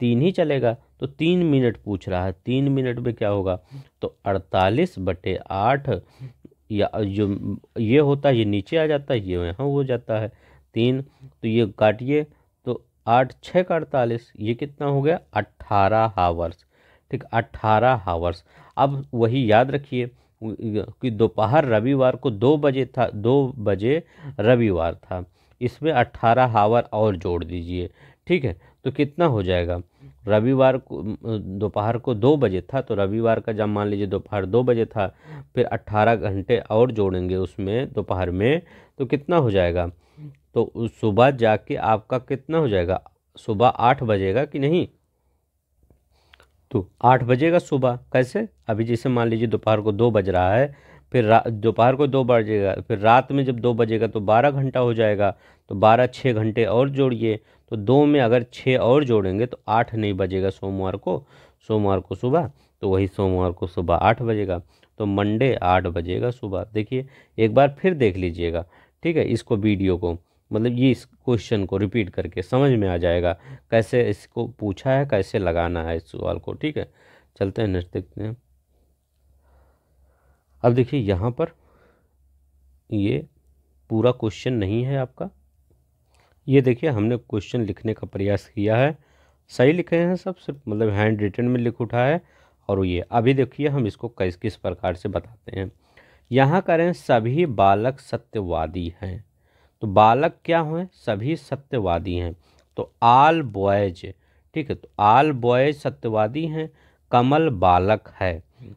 तीन ही चलेगा तो तीन मिनट पूछ रहा है तीन मिनट में क्या होगा तो अड़तालीस बटे आठ या जो ये होता है ये नीचे आ जाता है ये यहाँ हो जाता है तीन तो ये काटिए तो आठ छः का अड़तालीस ये कितना हो गया अट्ठारह हावर्स ठीक अट्ठारह हावर्स अब वही याद रखिए कि दोपहर रविवार को दो बजे था दो बजे रविवार था इसमें अट्ठारह हावर और जोड़ दीजिए ठीक है तो कितना हो जाएगा रविवार को दोपहर को दो बजे था तो रविवार का जब मान लीजिए दोपहर दो बजे था फिर अट्ठारह घंटे और जोड़ेंगे उसमें दोपहर में तो कितना हो जाएगा तो सुबह जाके आपका कितना हो जाएगा सुबह आठ बजेगा कि नहीं तो आठ बजेगा सुबह कैसे अभी जैसे मान लीजिए दोपहर को दो बज रहा है फिर दोपहर को दो बजेगा फिर रात में जब दो बजेगा तो बारह घंटा हो जाएगा तो बारह छः घंटे और जोड़िए तो दो में अगर छः और जोड़ेंगे तो आठ नहीं बजेगा सोमवार को सोमवार को सुबह तो वही सोमवार को सुबह आठ बजेगा तो मंडे आठ बजेगा सुबह देखिए एक बार फिर देख लीजिएगा ठीक है इसको वीडियो को मतलब ये इस क्वेश्चन को रिपीट करके समझ में आ जाएगा कैसे इसको पूछा है कैसे लगाना है इस सवाल को ठीक है चलते हैं नेक्स्ट देखते हैं अब देखिए यहाँ पर ये पूरा क्वेश्चन नहीं है आपका ये देखिए हमने क्वेश्चन लिखने का प्रयास किया है सही लिखे हैं सब सिर्फ मतलब हैंड रिटर्न में लिख उठा है और ये अभी देखिए हम इसको किस किस प्रकार से बताते हैं यहाँ करें सभी बालक सत्यवादी हैं तो बालक क्या हुए सभी सत्यवादी हैं तो आल बॉयज ठीक है तो आल बॉयज सत्यवादी हैं कमल बालक है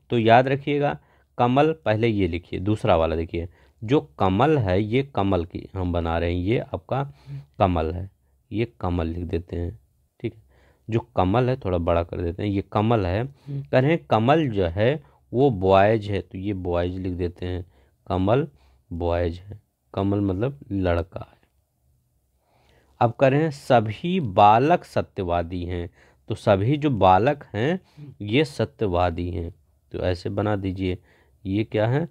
तो याद रखिएगा कमल पहले ये लिखिए दूसरा वाला देखिए जो कमल है ये कमल की हम बना रहे हैं ये आपका कमल है ये कमल लिख देते हैं ठीक है जो कमल है थोड़ा बड़ा कर देते हैं ये कमल है कह रहे हैं कमल जो है वो बॉयज है तो ये बॉयज लिख देते हैं कमल बॉयज है कमल मतलब लड़का है अब करें सभी बालक सत्यवादी हैं तो सभी जो बालक हैं ये सत्यवादी हैं तो ऐसे बना दीजिए ये क्या है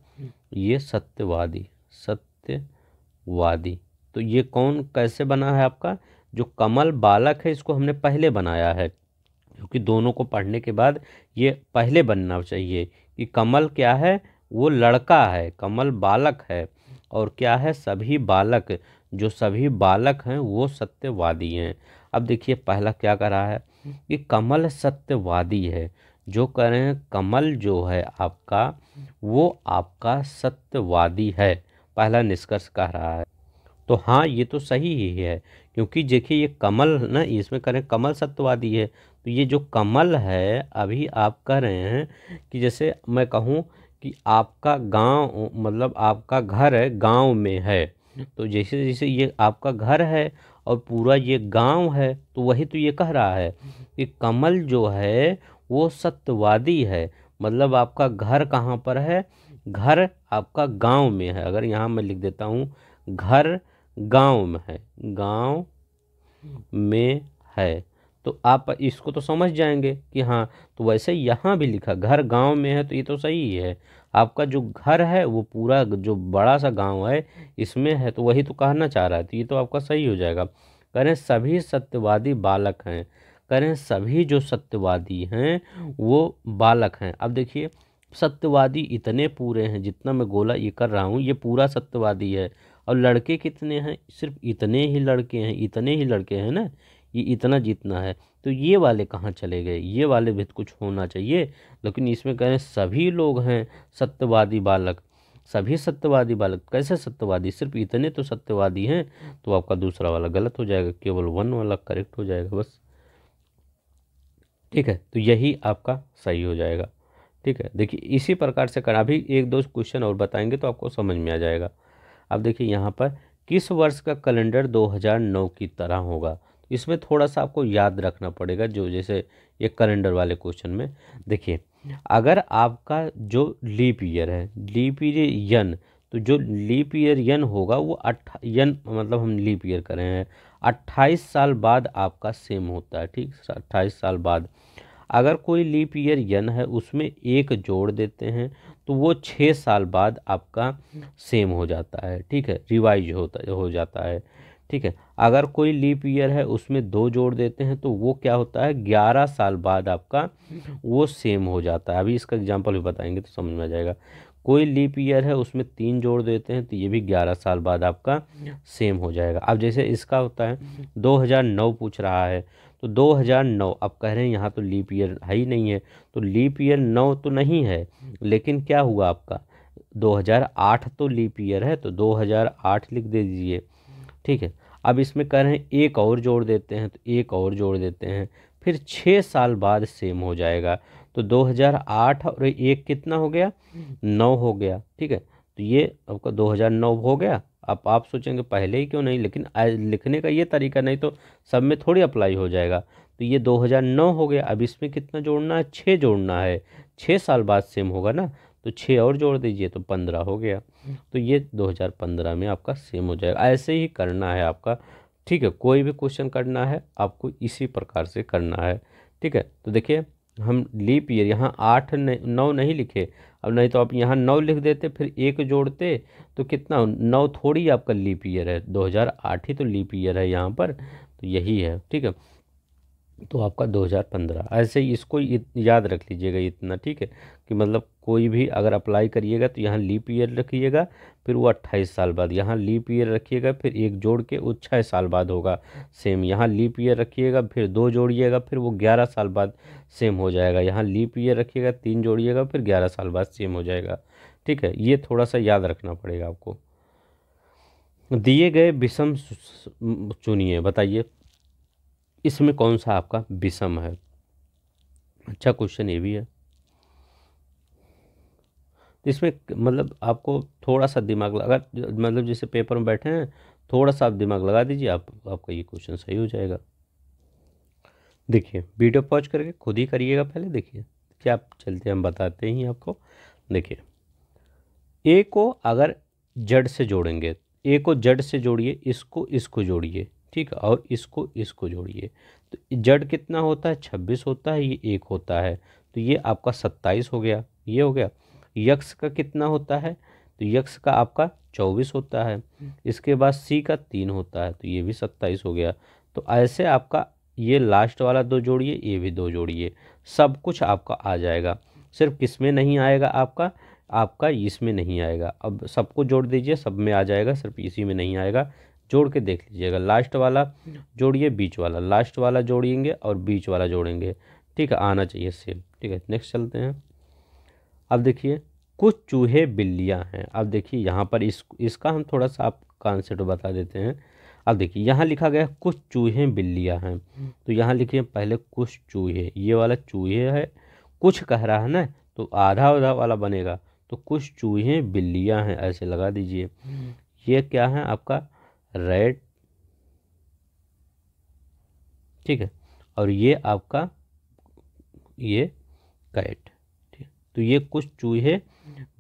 ये सत्यवादी सत्यवादी तो ये कौन कैसे बना है आपका जो कमल बालक है इसको हमने पहले बनाया है क्योंकि दोनों को पढ़ने के बाद ये पहले बनना चाहिए कि कमल क्या है वो लड़का है कमल बालक है और क्या है सभी बालक जो सभी बालक हैं वो सत्यवादी हैं अब देखिए पहला क्या कर रहा है कि कमल सत्यवादी है जो कह रहे हैं कमल जो है आपका वो आपका सत्यवादी है पहला निष्कर्ष कह रहा है तो हाँ ये तो सही ही है क्योंकि देखिए ये कमल ना इसमें करें कमल सत्यवादी है तो ये जो कमल है अभी आप कह रहे हैं कि जैसे मैं कहूँ कि आपका गांव मतलब आपका घर है गांव में है तो जैसे जैसे ये आपका घर है और पूरा ये गांव है तो वही तो ये कह रहा है कि कमल जो है वो सत्यवादी है मतलब आपका घर कहाँ पर है घर आपका गांव में है अगर यहाँ मैं लिख देता हूँ घर गांव में है गांव में है तो आप इसको तो समझ जाएंगे कि हाँ तो वैसे यहाँ भी लिखा घर गांव में है तो ये तो सही है आपका जो घर है वो पूरा जो बड़ा सा गांव है इसमें है तो वही तो कहना चाह रहा है तो ये तो आपका सही हो जाएगा करें सभी सत्यवादी बालक हैं करें सभी जो सत्यवादी हैं वो बालक हैं अब देखिए सत्यवादी इतने पूरे हैं जितना मैं गोला ये कर रहा हूँ ये पूरा सत्यवादी है और लड़के कितने हैं सिर्फ इतने ही लड़के हैं इतने ही लड़के हैं ना ये इतना जीतना है तो ये वाले कहाँ चले गए ये वाले भी कुछ होना चाहिए लेकिन इसमें कह रहे हैं सभी लोग हैं सत्यवादी बालक सभी सत्यवादी बालक कैसे सत्यवादी सिर्फ इतने तो सत्यवादी हैं तो आपका दूसरा वाला गलत हो जाएगा केवल वन वाला करेक्ट हो जाएगा बस ठीक है तो यही आपका सही हो जाएगा ठीक है देखिए इसी प्रकार से करा अभी एक दो क्वेश्चन और बताएंगे तो आपको समझ में आ जाएगा अब देखिए यहाँ पर किस वर्ष का कैलेंडर 2009 की तरह होगा इसमें थोड़ा सा आपको याद रखना पड़ेगा जो जैसे ये कैलेंडर वाले क्वेश्चन में देखिए अगर आपका जो लीप ईयर है लीप ईयर यन तो जो लीप ईयर यन होगा वो अट्ठा यन मतलब हम लीप ईयर कर रहे हैं अट्ठाईस साल बाद आपका सेम होता है ठीक अट्ठाईस साल बाद अगर कोई लीप ईयर यन है उसमें एक जोड़ देते हैं तो वो छः साल बाद आपका सेम हो जाता है ठीक है रिवाइज होता हो जाता है ठीक है अगर कोई लीप ईयर है उसमें दो जोड़ देते हैं तो वो क्या होता है ग्यारह साल बाद आपका वो सेम हो जाता है अभी इसका एग्जाम्पल भी बताएंगे तो समझ में आ जाएगा कोई लीप ईयर है उसमें तीन जोड़ देते हैं तो ये भी ग्यारह साल बाद आपका सेम हो जाएगा अब जैसे इसका होता है नौ पूछ रहा है तो नौ अब कह रहे हैं यहाँ तो लीप ईयर है ही नहीं है तो लीप ईयर नौ तो नहीं है लेकिन क्या हुआ आपका 2008 तो लीप ईयर है तो 2008 लिख दे दीजिए ठीक है अब इसमें कह रहे हैं एक और जोड़ देते हैं तो एक और जोड़ देते हैं फिर छः साल बाद सेम हो जाएगा तो 2008 और एक कितना हो गया नौ हो गया ठीक है तो ये आपका 2009 हो गया अब आप सोचेंगे पहले ही क्यों नहीं लेकिन लिखने का ये तरीका नहीं तो सब में थोड़ी अप्लाई हो जाएगा तो ये 2009 हो गया अब इसमें कितना जोड़ना है छः जोड़ना है छः साल बाद सेम होगा ना तो छः और जोड़ दीजिए तो पंद्रह हो गया हम्म। तो ये दो हज़ार पंद्रह में आपका सेम हो जाएगा ऐसे ही करना है आपका ठीक है कोई भी क्वेश्चन करना है आपको इसी प्रकार से करना है ठीक है तो देखिए हम लीप ईयर यहाँ आठ नौ नहीं लिखे अब नहीं तो आप यहाँ नौ लिख देते फिर एक जोड़ते तो कितना नौ थोड़ी आपका लीप ईयर है आठ ही तो लीप ईयर है यहाँ पर तो यही है ठीक है तो आपका 2015 ऐसे ही इसको याद रख लीजिएगा इतना ठीक है कि मतलब कोई भी अगर अप्लाई करिएगा तो यहाँ लीप ईयर रखिएगा फिर वो 28 साल बाद यहाँ लीप ईयर रखिएगा फिर एक जोड़ के वो छः साल बाद होगा सेम यहाँ लीप ईयर रखिएगा फिर दो जोड़िएगा फिर वो 11 साल बाद सेम हो जाएगा यहाँ लीप ईयर रखिएगा तीन जोड़िएगा फिर ग्यारह साल बाद सेम हो जाएगा ठीक है ये थोड़ा सा याद रखना पड़ेगा आपको दिए गए विषम चुनिए बताइए इसमें कौन सा आपका विषम है अच्छा क्वेश्चन ये भी है इसमें मतलब आपको थोड़ा सा दिमाग लगा मतलब जैसे पेपर में बैठे हैं थोड़ा सा आप दिमाग लगा दीजिए आप आपका ये क्वेश्चन सही हो जाएगा देखिए वीडियो पॉज करके खुद ही करिएगा पहले देखिए क्या आप चलते हम बताते ही आपको देखिए ए को अगर जड़ से जोड़ेंगे ए को जड़ से जोड़िए इसको इसको जोड़िए ठीक है और इसको इसको जोड़िए तो जड़ कितना होता है छब्बीस होता है ये एक होता है तो ये आपका सत्ताईस हो गया ये हो गया यक्ष का कितना होता है तो यक्ष का आपका चौबीस होता है इसके बाद सी का तीन होता है तो ये भी सत्ताईस हो गया तो ऐसे आपका ये लास्ट वाला दो जोड़िए ये भी दो जोड़िए सब कुछ आपका आ जाएगा सिर्फ किस में नहीं आएगा आपका आपका इसमें नहीं आएगा अब सबको जोड़ दीजिए सब में आ जाएगा सिर्फ इसी में नहीं आएगा जोड़ के देख लीजिएगा लास्ट वाला हम्म। जोड़िए बीच वाला लास्ट वाला जोड़ेंगे और बीच वाला जोड़ेंगे ठीक है आना चाहिए सेम ठीक है नेक्स्ट चलते हैं अब देखिए कुछ चूहे बिल्लियाँ हैं अब देखिए यहाँ पर इस इसका हम थोड़ा सा आप कॉन्सेप्ट बता देते हैं अब देखिए यहाँ लिखा गया कुछ चूहे बिल्लियाँ हैं हम्म। तो यहाँ लिखिए पहले कुछ चूहे ये वाला चूहे है कुछ कह रहा है ना तो आधा उधा वाला बनेगा तो कुछ चूहे बिल्लियाँ हैं ऐसे लगा दीजिए हम्म। ये क्या है आपका रेड ठीक है और ये आपका ये कैट ठीक तो ये कुछ चूहे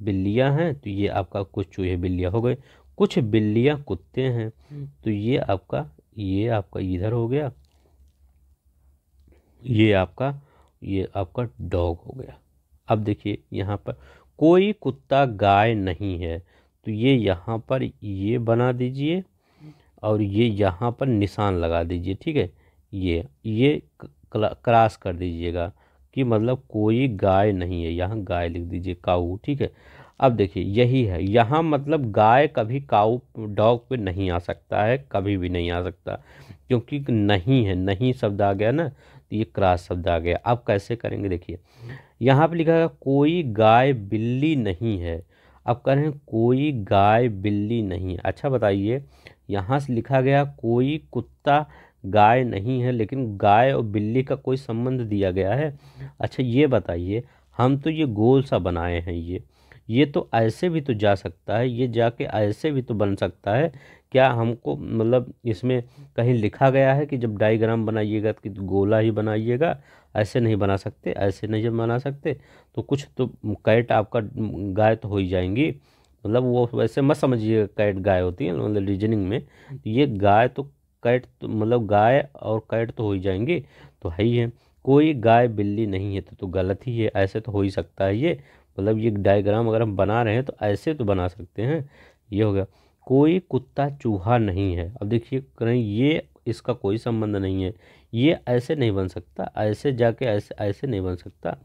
बिल्लियाँ हैं तो ये आपका कुछ चूहे बिल्लियाँ हो गए कुछ बिल्लियाँ कुत्ते हैं तो ये आपका ये आपका इधर हो गया ये आपका ये आपका डॉग हो गया अब देखिए यहाँ पर कोई कुत्ता गाय नहीं है तो ये यहाँ पर ये बना दीजिए और ये यहाँ पर निशान लगा दीजिए ठीक है ये ये क्रॉस कर दीजिएगा कि मतलब कोई गाय नहीं है यहाँ गाय लिख दीजिए काऊ ठीक है अब देखिए यही है यहाँ मतलब गाय कभी काऊ डॉग पे नहीं आ सकता है कभी भी नहीं आ सकता क्योंकि नहीं है नहीं शब्द आ गया ना तो ये क्रास शब्द आ गया अब कैसे करेंगे देखिए यहाँ पे लिखा है कोई गाय बिल्ली नहीं है अब कह रहे हैं कोई गाय बिल्ली नहीं अच्छा बताइए यहाँ से लिखा गया कोई कुत्ता गाय नहीं है लेकिन गाय और बिल्ली का कोई संबंध दिया गया है अच्छा ये बताइए हम तो ये गोल सा बनाए हैं ये ये तो ऐसे भी तो जा सकता है ये जाके ऐसे भी तो बन सकता है क्या हमको मतलब इसमें कहीं लिखा गया है कि जब डायग्राम बनाइएगा कि गोला ही बनाइएगा ऐसे नहीं बना सकते ऐसे नहीं बना सकते तो कुछ तो कैट आपका गाय तो हो ही जाएंगी मतलब वो वैसे मत समझिए कैट गाय होती है मतलब रीजनिंग में ये गाय तो कैट तो मतलब गाय और कैट तो हो ही जाएंगे तो है ही है कोई गाय बिल्ली नहीं है तो तो गलत ही है ऐसे तो हो ही सकता है ये मतलब ये डायग्राम अगर हम बना रहे हैं तो ऐसे तो बना सकते हैं ये हो गया कोई कुत्ता चूहा नहीं है अब देखिए कहीं ये इसका कोई संबंध नहीं है ये ऐसे नहीं बन सकता ऐसे जाके ऐसे ऐसे नहीं बन सकता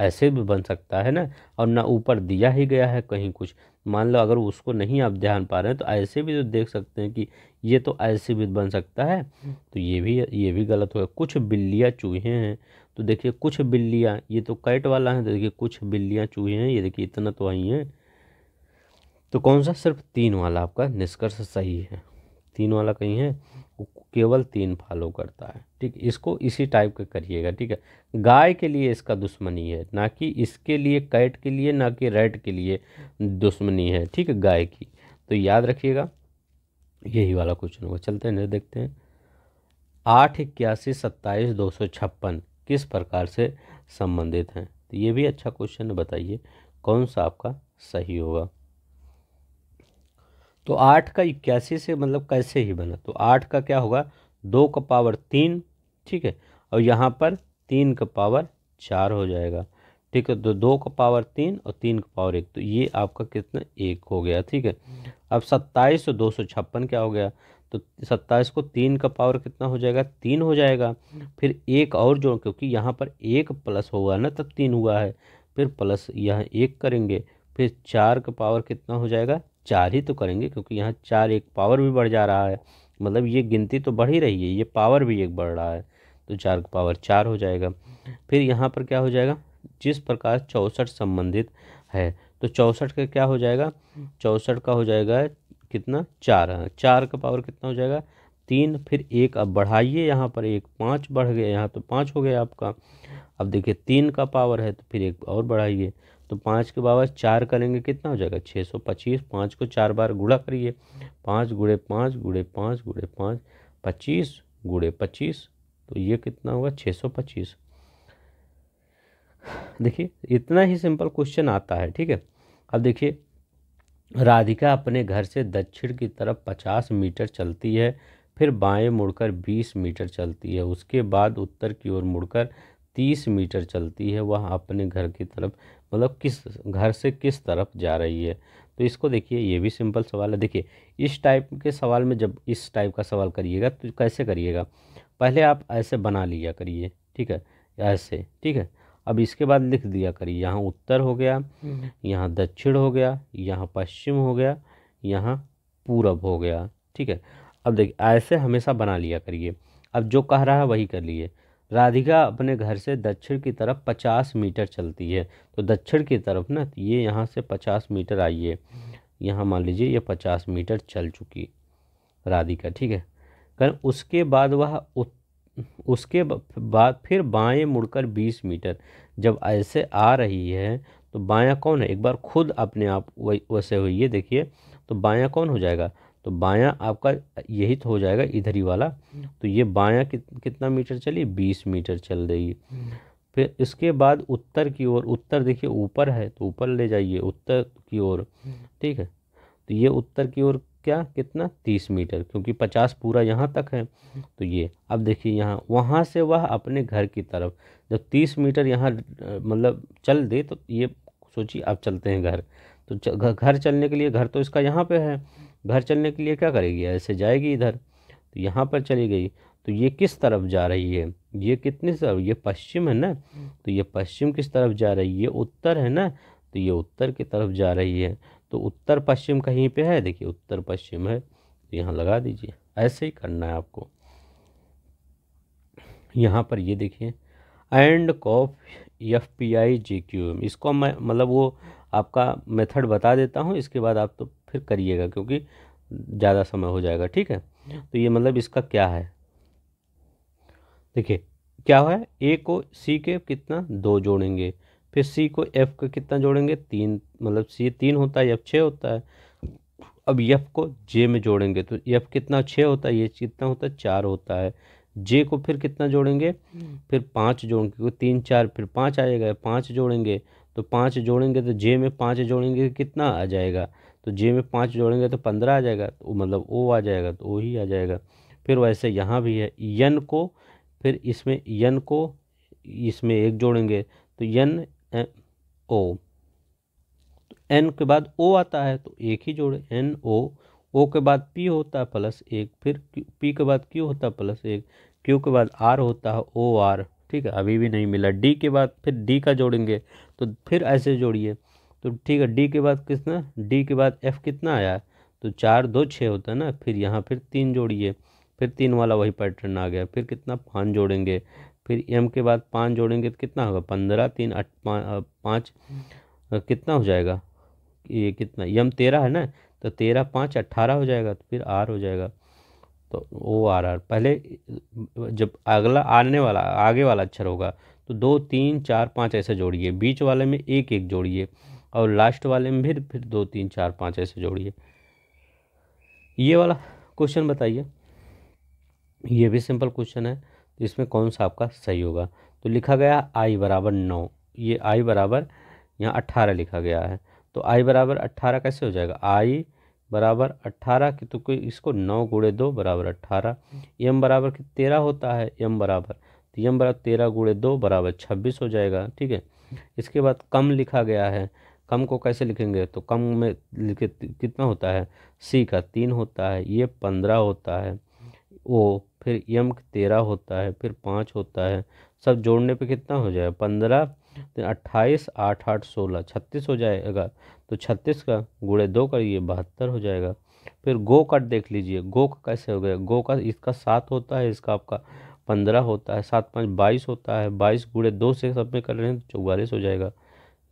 ऐसे भी बन सकता है ना और ना ऊपर दिया ही गया है कहीं कुछ मान लो अगर उसको नहीं आप ध्यान पा रहे हैं तो ऐसे भी तो देख सकते हैं कि ये तो ऐसे भी बन सकता है तो ये भी ये भी गलत होगा कुछ बिल्लियाँ चूहे हैं तो देखिए कुछ बिल्लियाँ ये तो कैट वाला है तो देखिए कुछ बिल्लियाँ चूहे हैं ये देखिए इतना तो आई हैं तो कौन सा सिर्फ तीन वाला आपका निष्कर्ष सही है तीन वाला कहीं है केवल तीन फॉलो करता है ठीक इसको इसी टाइप का करिएगा ठीक है गाय के लिए इसका दुश्मनी है ना कि इसके लिए कैट के लिए ना कि रेड के लिए दुश्मनी है ठीक है गाय की तो याद रखिएगा यही वाला क्वेश्चन होगा चलते हैं देखते हैं आठ इक्यासी सत्ताईस दो सौ छप्पन किस प्रकार से संबंधित हैं तो ये भी अच्छा क्वेश्चन बताइए कौन सा आपका सही होगा तो आठ का इक्यासी से मतलब कैसे ही बना तो आठ का क्या होगा दो का पावर तीन ठीक है और यहाँ पर तीन का पावर चार हो जाएगा ठीक है तो दो का पावर तीन और तीन का पावर एक तो ये आपका कितना एक हो गया ठीक है अब सत्ताईस और दो सौ छप्पन क्या हो गया तो सत्ताईस को तीन का पावर कितना हो जाएगा तीन हो जाएगा फिर एक और जोड़ क्योंकि यहाँ पर एक प्लस होगा ना तब तीन हुआ है फिर प्लस यहाँ एक करेंगे फिर चार का पावर कितना हो जाएगा चार ही तो करेंगे क्योंकि यहाँ चार एक पावर भी बढ़ जा रहा है मतलब ये गिनती तो बढ़ ही रही है ये पावर भी एक बढ़ रहा है तो चार का पावर चार हो जाएगा फिर यहाँ पर क्या हो जाएगा जिस प्रकार चौंसठ संबंधित है तो चौंसठ का क्या हो जाएगा चौंसठ का हो जाएगा कितना चार चार का पावर कितना हो जाएगा तीन फिर एक अब बढ़ाइए यहाँ पर एक पाँच बढ़ गया यहाँ तो पाँच हो गया आपका अब देखिए तीन का पावर है तो फिर एक और बढ़ाइए तो पाँच के बाबा चार करेंगे कितना हो जाएगा छः सौ पच्चीस पाँच को चार बार गुड़ा करिए पाँच गुड़े पाँच गुड़े पाँच गुड़े पाँच पच्चीस गुड़े पच्चीस तो ये कितना होगा छः सौ पच्चीस देखिए इतना ही सिंपल क्वेश्चन आता है ठीक है अब देखिए राधिका अपने घर से दक्षिण की तरफ पचास मीटर चलती है फिर बाएं मुड़कर बीस मीटर चलती है उसके बाद उत्तर की ओर मुड़कर तीस मीटर चलती है वह अपने घर की तरफ मतलब किस घर से किस तरफ जा रही है तो इसको देखिए ये भी सिंपल सवाल है देखिए इस टाइप के सवाल में जब इस टाइप का सवाल करिएगा तो कैसे करिएगा पहले आप ऐसे बना लिया करिए ठीक है ऐसे ठीक है अब इसके बाद लिख दिया करिए यहाँ उत्तर हो गया हम्म। यहाँ दक्षिण हो गया यहाँ पश्चिम हो गया यहाँ पूरब हो गया ठीक है अब देखिए ऐसे हमेशा बना लिया करिए अब जो कह रहा है वही कर लिए राधिका अपने घर से दक्षिण की तरफ पचास मीटर चलती है तो दक्षिण की तरफ ना तो ये यहाँ से पचास मीटर आई है यहाँ मान लीजिए ये पचास मीटर चल चुकी राधिका ठीक है कर उसके बाद वह उसके बाद फिर बाएं मुड़कर बीस मीटर जब ऐसे आ रही है तो बायां कौन है एक बार खुद अपने आप वैसे हुई है देखिए तो बायां कौन हो जाएगा तो बायां आपका यही तो हो जाएगा इधर ही वाला हम्म। तो ये बायां कित, कितना मीटर चली बीस मीटर चल रही हम्म। फिर इसके बाद उत्तर की ओर उत्तर देखिए ऊपर है तो ऊपर ले जाइए उत्तर की ओर हम्म। ठीक है तो ये उत्तर की ओर क्या कितना तीस मीटर क्योंकि पचास पूरा यहाँ तक है तो ये अब देखिए यहाँ वहाँ से वह अपने घर की तरफ जब तीस मीटर यहाँ मतलब चल दे तो ये सोचिए अब चलते हैं घर तो घर चलने के लिए घर तो इसका यहाँ पे है घर चलने के लिए क्या करेगी ऐसे जाएगी इधर तो यहाँ पर चली गई तो ये किस तरफ जा रही है ये कितनी तरफ ये पश्चिम है ना तो ये पश्चिम किस तरफ जा रही है ये उत्तर है ना तो ये उत्तर की तरफ जा रही है तो उत्तर पश्चिम कहीं पे है देखिए उत्तर पश्चिम है तो यहाँ लगा दीजिए ऐसे ही करना है आपको यहाँ पर ये देखिए एंड कॉफ F P I G Q M इसको मैं मतलब वो आपका मेथड बता देता हूँ इसके बाद आप तो फिर करिएगा क्योंकि ज़्यादा समय हो जाएगा ठीक है तो ये मतलब इसका क्या है देखिए क्या है ए को सी के कितना दो जोड़ेंगे फिर सी को एफ का कितना जोड़ेंगे तीन मतलब सी तीन होता है एफ छः होता है अब यफ को जे में जोड़ेंगे तो यफ कितना छः होता है ये कितना होता है चार होता है जे को फिर कितना जोड़ेंगे फिर पाँच जोड़ेंगे क्योंकि तीन चार फिर पाँच आ जाएगा पाँच जोड़ेंगे तो पाँच जोड़ेंगे तो जे में पाँच जोड़ेंगे कितना आ जाएगा तो जे में पाँच जोड़ेंगे तो पंद्रह आ जाएगा तो मतलब ओ आ जाएगा तो ओ ही आ जाएगा फिर वैसे यहाँ भी है यन को फिर इसमें यन को इसमें एक जोड़ेंगे तो यन ए, ओ तो एन के बाद ओ आता है तो एक ही जोड़े एन ओ ओ के बाद पी होता है प्लस एक फिर पी के बाद क्यू होता है प्लस एक क्यू के बाद आर होता है ओ आर ठीक है अभी भी नहीं मिला डी के बाद फिर डी का जोड़ेंगे तो फिर ऐसे जोड़िए तो ठीक है डी के बाद कितना डी के बाद एफ कितना आया तो चार दो छः होता है ना फिर यहाँ फिर तीन जोड़िए फिर तीन वाला वही पैटर्न आ गया फिर कितना पाँच जोड़ेंगे फिर एम के बाद पाँच जोड़ेंगे तो कितना होगा पंद्रह तीन अट पाँच कितना हो जाएगा ये कितना यम तेरह है ना तो तेरह पाँच अट्ठारह हो जाएगा तो फिर आर हो जाएगा तो ओ आर आर पहले जब अगला आने वाला आगे वाला अक्षर होगा तो दो तीन चार पाँच ऐसे जोड़िए बीच वाले में एक एक जोड़िए और लास्ट वाले में फिर फिर दो तीन चार पाँच ऐसे जोड़िए ये वाला क्वेश्चन बताइए ये भी सिंपल क्वेश्चन है इसमें कौन सा आपका सही होगा तो लिखा गया आई बराबर नौ ये आई बराबर यहाँ अट्ठारह लिखा गया है तो आई बराबर अट्ठारह कैसे हो जाएगा आई बराबर अट्ठारह की तो कोई इसको नौ गुड़े दो बराबर अट्ठारह एम बराबर कि तेरह होता है एम बराबर तो एम बराबर तेरह गुड़े दो बराबर छब्बीस हो जाएगा ठीक है इसके बाद कम लिखा गया है कम को कैसे लिखेंगे तो कम में लिखे कितना होता है सी का तीन होता है ये पंद्रह होता है ओ फिर यम तेरह होता है फिर पाँच होता है सब जोड़ने पे कितना हो जाए पंद्रह तो अट्ठाईस आठ आठ सोलह छत्तीस हो जाएगा तो छत्तीस का गुड़े दो करिए बहत्तर हो जाएगा फिर गो कट देख लीजिए गो का कैसे हो गया गो का इसका सात होता है इसका आपका पंद्रह होता है सात पाँच बाईस होता है बाईस गुड़े दो से सब में कर रहे हैं तो चौवालीस हो जाएगा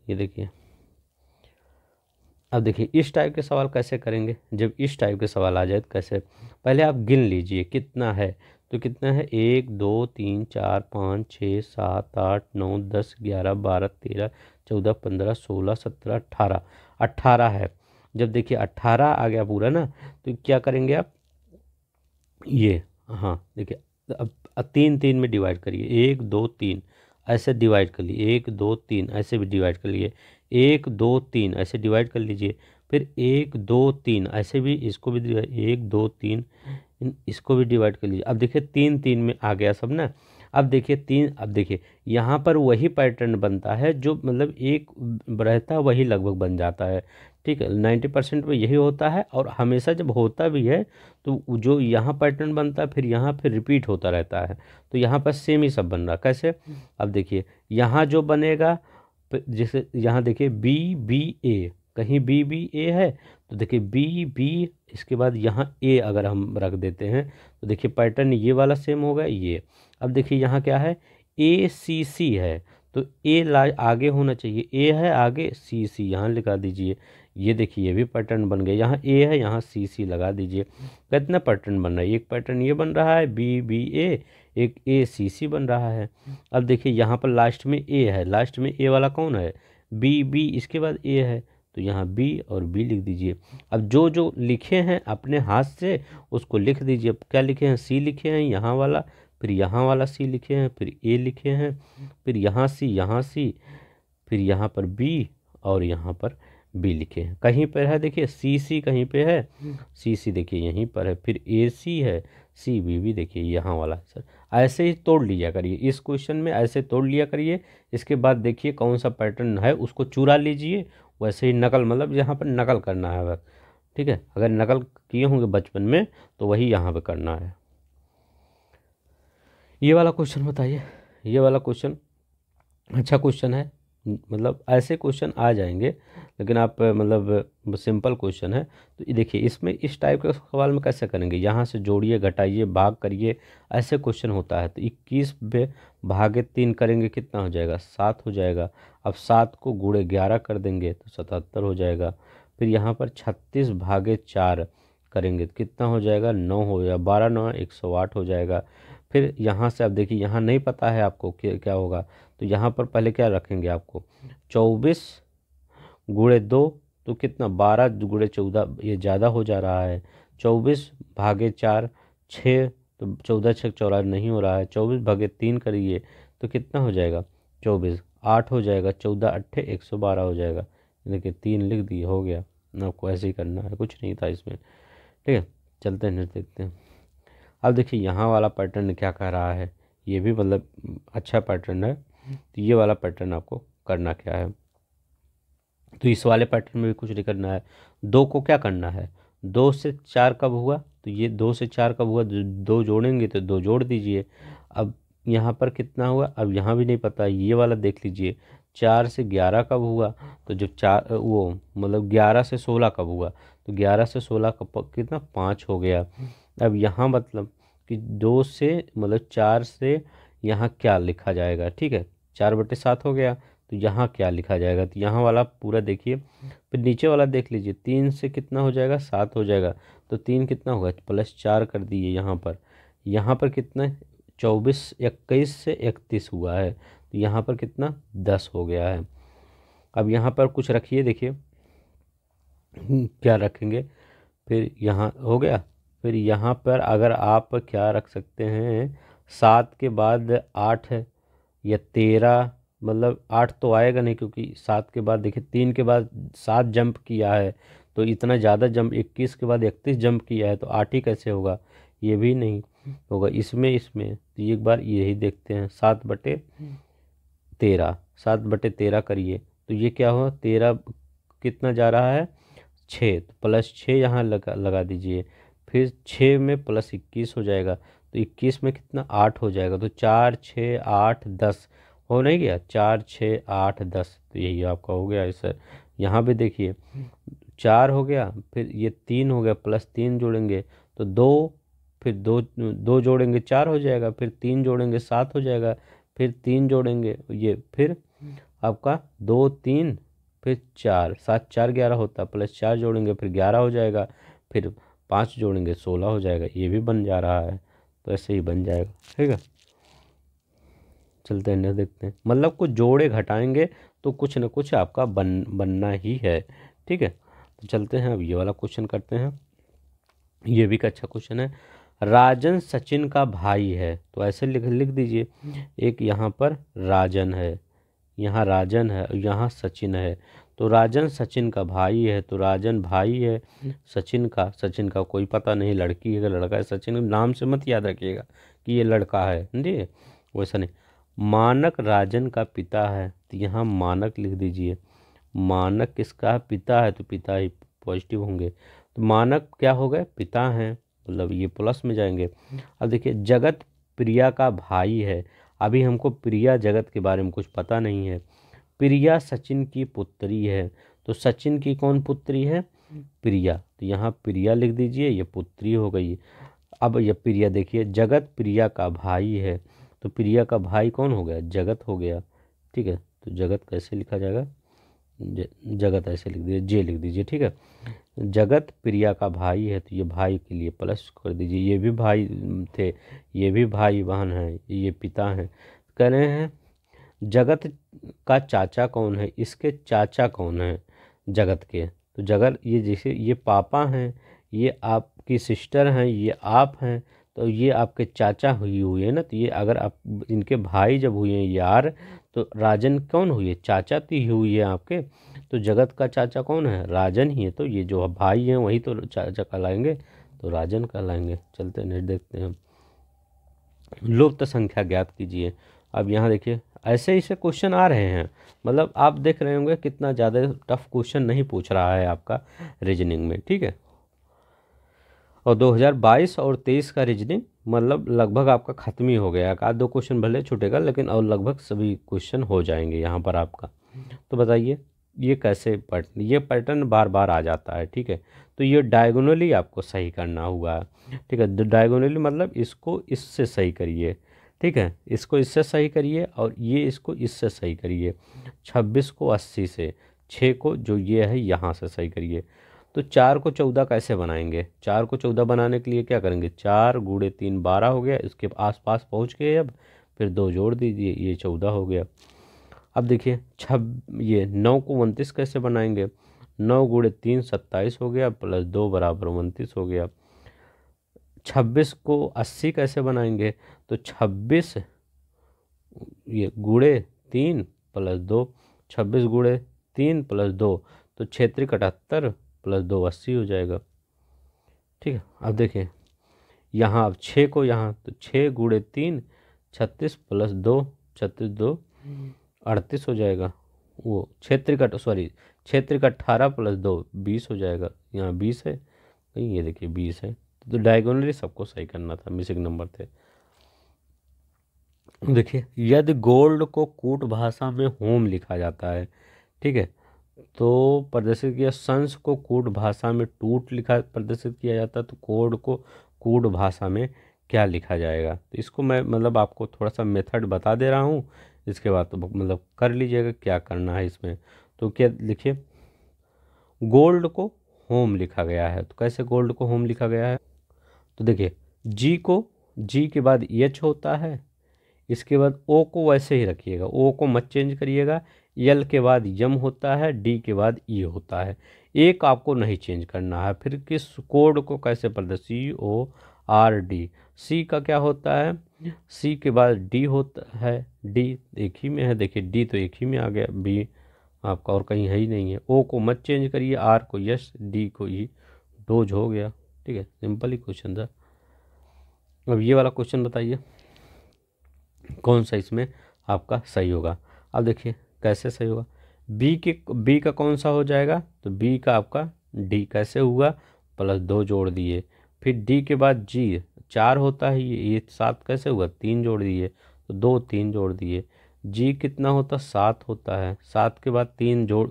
ये देखिए अब देखिए इस टाइप के सवाल कैसे करेंगे जब इस टाइप के सवाल आ जाए तो कैसे पहले आप गिन लीजिए कितना है तो कितना है एक दो तीन चार पाँच छः सात आठ नौ दस ग्यारह बारह तेरह चौदह पंद्रह सोलह सत्रह अट्ठारह अट्ठारह है जब देखिए अट्ठारह आ गया पूरा ना तो क्या करेंगे आप ये हाँ देखिए अब तीन तीन में डिवाइड करिए एक दो तीन ऐसे डिवाइड कर लिए एक दो तीन ऐसे भी डिवाइड कर लिए एक दो तीन ऐसे डिवाइड कर लीजिए फिर एक दो तीन ऐसे भी इसको भी एक दो तीन इसको भी डिवाइड कर लीजिए अब देखिए तीन तीन में आ गया सब ना अब देखिए तीन अब देखिए यहाँ पर वही पैटर्न बनता है जो मतलब एक रहता है वही लगभग बन जाता है ठीक है नाइन्टी परसेंट में यही होता है और हमेशा जब होता भी है तो जो यहाँ पैटर्न बनता है फिर यहाँ फिर रिपीट होता रहता है तो यहाँ पर सेम ही सब बन रहा कैसे अब देखिए यहाँ जो बनेगा तो जैसे यहाँ देखिए बी बी ए कहीं बी बी ए है तो देखिए बी बी इसके बाद यहाँ ए अगर हम रख देते हैं तो देखिए पैटर्न ये वाला सेम होगा ये अब देखिए यहाँ क्या है ए सी सी है तो ए ला आगे होना चाहिए ए है आगे सी सी यहाँ लिखा दीजिए ये देखिए ये भी पैटर्न बन गया यहाँ ए है यहाँ सी सी लगा दीजिए कितना पैटर्न बन रहा है एक पैटर्न ये बन रहा है बी बी ए एक ए सी सी बन रहा है अब देखिए यहाँ पर लास्ट में ए है लास्ट में ए वाला कौन है बी बी इसके बाद ए है तो यहाँ बी और बी लिख दीजिए अब जो जो लिखे हैं अपने हाथ से उसको लिख दीजिए अब क्या लिखे हैं सी लिखे हैं यहाँ वाला फिर यहाँ वाला सी लिखे हैं फिर ए लिखे हैं फिर यहाँ सी यहाँ सी फिर यहाँ पर बी और यहाँ पर बी लिखे हैं कहीं पर है देखिए सी सी कहीं पे है सी सी देखिए यहीं पर है फिर ए सी है सी बी बी देखिए यहाँ वाला सर ऐसे ही तोड़ लिया करिए इस क्वेश्चन में ऐसे तोड़ लिया करिए इसके बाद देखिए कौन सा पैटर्न है उसको चूरा लीजिए वैसे ही नकल मतलब यहाँ पर नकल करना है बस ठीक है अगर नकल किए होंगे बचपन में तो वही यहाँ पर करना है ये वाला क्वेश्चन बताइए ये वाला क्वेश्चन अच्छा क्वेश्चन है मतलब ऐसे क्वेश्चन आ जाएंगे लेकिन आप मतलब सिंपल क्वेश्चन है तो देखिए इसमें इस टाइप के सवाल में कैसे करेंगे यहाँ से जोड़िए घटाइए भाग करिए ऐसे क्वेश्चन होता है तो इक्कीस पे भागे तीन करेंगे कितना हो जाएगा सात हो जाएगा अब सात को गुड़े ग्यारह कर देंगे तो सतहत्तर हो जाएगा फिर यहाँ पर छत्तीस भागे चार करेंगे तो कितना हो जाएगा नौ हो जाएगा बारह नौ एक सौ आठ हो जाएगा फिर यहाँ से आप देखिए यहाँ नहीं पता है आपको क्या क्या होगा तो यहाँ पर पहले क्या रखेंगे आपको चौबीस गुड़े दो तो कितना बारह गुड़े चौदह ये ज़्यादा हो जा रहा है चौबीस भागे चार छः तो चौदह छः चौरा नहीं हो रहा है चौबीस भागे तीन करिए तो कितना हो जाएगा चौबीस आठ हो जाएगा चौदह अट्ठे एक सौ बारह हो जाएगा देखिए तीन लिख दिए हो गया आपको ऐसे ही करना है कुछ नहीं था इसमें ठीक है चलते हैं देखते हैं अब देखिए यहाँ वाला पैटर्न क्या कह रहा है ये भी मतलब अच्छा पैटर्न है तो ये वाला पैटर्न आपको करना क्या है तो इस वाले पैटर्न में भी कुछ नहीं करना है दो को क्या करना है दो से चार कब हुआ तो ये दो से चार कब हुआ दो जोड़ेंगे तो दो जोड़ दीजिए अब यहाँ पर कितना हुआ अब यहाँ भी नहीं पता ये वाला देख लीजिए चार से ग्यारह कब हुआ तो जब चार वो मतलब ग्यारह से सोलह कब हुआ तो ग्यारह से सोलह कब कितना पाँच हो गया अब यहाँ मतलब कि दो से मतलब चार से यहाँ क्या लिखा जाएगा ठीक है चार बटे सात हो गया तो यहाँ क्या लिखा जाएगा तो यहाँ वाला पूरा देखिए फिर नीचे वाला देख लीजिए तीन से कितना हो जाएगा सात हो जाएगा तो तीन कितना होगा प्लस चार कर दिए यहाँ पर यहाँ पर कितना चौबीस इक्कीस से इकतीस हुआ है तो यहाँ पर कितना दस हो गया है अब यहाँ पर कुछ रखिए देखिए क्या रखेंगे फिर यहाँ हो गया फिर यहाँ पर अगर आप क्या रख सकते हैं सात के बाद आठ या तेरह मतलब आठ तो आएगा नहीं क्योंकि सात के बाद देखिए तीन के बाद सात जंप किया है तो इतना ज़्यादा जंप इक्कीस के बाद इकतीस जंप किया है तो आठ ही कैसे होगा ये भी नहीं होगा इसमें इसमें तो एक बार यही देखते हैं सात बटे तेरह सात बटे तेरह करिए तो ये क्या हो तेरह कितना जा रहा है छः तो प्लस छः यहाँ लगा लगा दीजिए फिर छः में प्लस इक्कीस हो जाएगा तो इक्कीस में कितना आठ हो जाएगा तो चार छः आठ दस हो नहीं गया चार छः आठ दस तो यही आपका हो गया सर यहाँ भी देखिए चार हो गया फिर ये तीन हो गया प्लस तीन जोड़ेंगे तो दो फिर दो दो जोड़ेंगे चार हो जाएगा फिर तीन जोड़ेंगे सात हो जाएगा फिर तीन जोड़ेंगे ये फिर आपका दो तीन फिर चार सात चार ग्यारह होता प्लस चार जोड़ेंगे फिर ग्यारह हो जाएगा फिर पाँच जोड़ेंगे सोलह हो जाएगा ये भी बन जा रहा है तो ऐसे ही बन जाएगा ठीक है चलते हैं ना देखते हैं मतलब कुछ जोड़े घटाएंगे तो कुछ ना कुछ आपका बन बनना ही है ठीक है तो चलते हैं अब ये वाला क्वेश्चन करते हैं ये भी एक अच्छा क्वेश्चन है राजन सचिन का भाई है तो ऐसे लिख लिख दीजिए एक यहाँ पर राजन है यहाँ राजन है और यहाँ सचिन है तो राजन सचिन का भाई है तो राजन भाई है सचिन का सचिन का कोई पता नहीं लड़की है लड़का है सचिन नाम से मत याद रखिएगा कि ये लड़का है समझिए वैसा नहीं मानक राजन का पिता है तो यहाँ मानक लिख दीजिए मानक किसका पिता है तो पिता ही पॉजिटिव होंगे तो मानक क्या हो गए पिता हैं मतलब ये प्लस में जाएंगे अब देखिए जगत प्रिया का भाई है अभी हमको प्रिया जगत के बारे में कुछ पता नहीं है प्रिया सचिन की पुत्री है तो सचिन की कौन पुत्री है प्रिया तो यहाँ प्रिया लिख दीजिए ये पुत्री हो गई अब यह प्रिया देखिए जगत प्रिया का भाई है तो प्रिया का भाई कौन हो गया जगत हो गया ठीक है तो जगत कैसे लिखा जाएगा ज, जगत ऐसे लिख दीजिए जे लिख दीजिए ठीक है जगत प्रिया का भाई है तो ये भाई के लिए प्लस कर दीजिए ये भी भाई थे ये भी भाई बहन है ये पिता हैं कह रहे हैं जगत का चाचा कौन है इसके चाचा कौन है जगत के तो जगत ये जैसे ये पापा हैं ये आपकी सिस्टर हैं ये आप हैं तो ये आपके चाचा हुई हुए हैं ना तो ये अगर आप इनके भाई जब हुए हैं यार तो राजन कौन हुए चाचा तो हुई है आपके तो जगत का चाचा कौन है राजन ही है तो ये जो भाई हैं वही तो चाचा कहलाएंगे तो राजन कहलाएंगे चलते नहीं देखते हैं लुप्त तो संख्या ज्ञात कीजिए अब यहाँ देखिए ऐसे ऐसे क्वेश्चन आ रहे हैं मतलब आप देख रहे होंगे कितना ज़्यादा टफ क्वेश्चन नहीं पूछ रहा है आपका रीजनिंग में ठीक है और 2022 और 23 का रीजनिंग मतलब लगभग आपका ख़त्म ही हो गया आध दो क्वेश्चन भले छूटेगा लेकिन और लगभग सभी क्वेश्चन हो जाएंगे यहाँ पर आपका तो बताइए ये कैसे पैटर्न ये पैटर्न बार बार आ जाता है ठीक है तो ये डायगोनली आपको सही करना हुआ ठीक है डायगोनली मतलब इसको इससे सही करिए ठीक है इसको इससे सही करिए और ये इसको इससे सही करिए छब्बीस को अस्सी से छः को जो ये है यहाँ से सही करिए तो चार को चौदह कैसे बनाएंगे चार को चौदह बनाने के लिए क्या करेंगे चार गुड़े तीन बारह हो गया इसके आसपास पहुँच गए अब फिर दो जोड़ दीजिए ये चौदह हो गया अब देखिए छब ये नौ को उनतीस कैसे बनाएंगे नौ गुड़े तीन सत्ताईस हो गया प्लस दो बराबर उनतीस हो गया छब्बीस को अस्सी कैसे बनाएंगे तो छब्बीस ये गुड़े तीन प्लस दो छब्बीस गुड़े तीन प्लस दो तो क्षेत्र अठहत्तर प्लस दो अस्सी हो जाएगा ठीक है अब देखिए यहाँ अब छः को यहाँ तो छः गुड़े तीन छत्तीस प्लस दो छत्तीस दो अड़तीस हो जाएगा वो क्षेत्र का सॉरी क्षेत्र का अट्ठारह प्लस दो बीस हो जाएगा यहाँ बीस है ये देखिए बीस है तो डायगोनली तो सबको सही करना था मिसिंग नंबर थे देखिए यदि गोल्ड को कूट भाषा में होम लिखा जाता है ठीक है तो प्रदर्शित किया संस को कूट भाषा में टूट लिखा प्रदर्शित किया जाता है तो कोड को कूट भाषा में क्या लिखा जाएगा तो इसको मैं मतलब आपको थोड़ा सा मेथड बता दे रहा हूँ इसके बाद तो मतलब कर लीजिएगा क्या करना है इसमें तो क्या लिखिए गोल्ड को होम लिखा गया है तो कैसे गोल्ड को होम लिखा गया है तो देखिए जी को जी के बाद एच होता है इसके बाद ओ को वैसे ही रखिएगा ओ को मत चेंज करिएगा यल के बाद यम होता है डी के बाद ई e होता है एक आपको नहीं चेंज करना है फिर किस कोड को कैसे पढ़ते सी ओ आर डी सी का क्या होता है सी के बाद डी होता है डी एक ही में है देखिए डी तो एक ही में आ गया बी आपका और कहीं है ही नहीं है ओ को मत चेंज करिए आर को यश डी को ई e। डोज हो गया ठीक है सिंपल ही क्वेश्चन था अब ये वाला क्वेश्चन बताइए कौन सा इसमें आपका सही होगा अब देखिए कैसे सही होगा बी के बी का कौन सा हो जाएगा तो बी का आपका डी कैसे हुआ प्लस दो जोड़ दिए फिर डी के बाद जी चार होता है ये ये सात कैसे हुआ तीन जोड़ दिए तो दो तीन जोड़ दिए जी कितना होता सात होता है सात के बाद तीन जोड़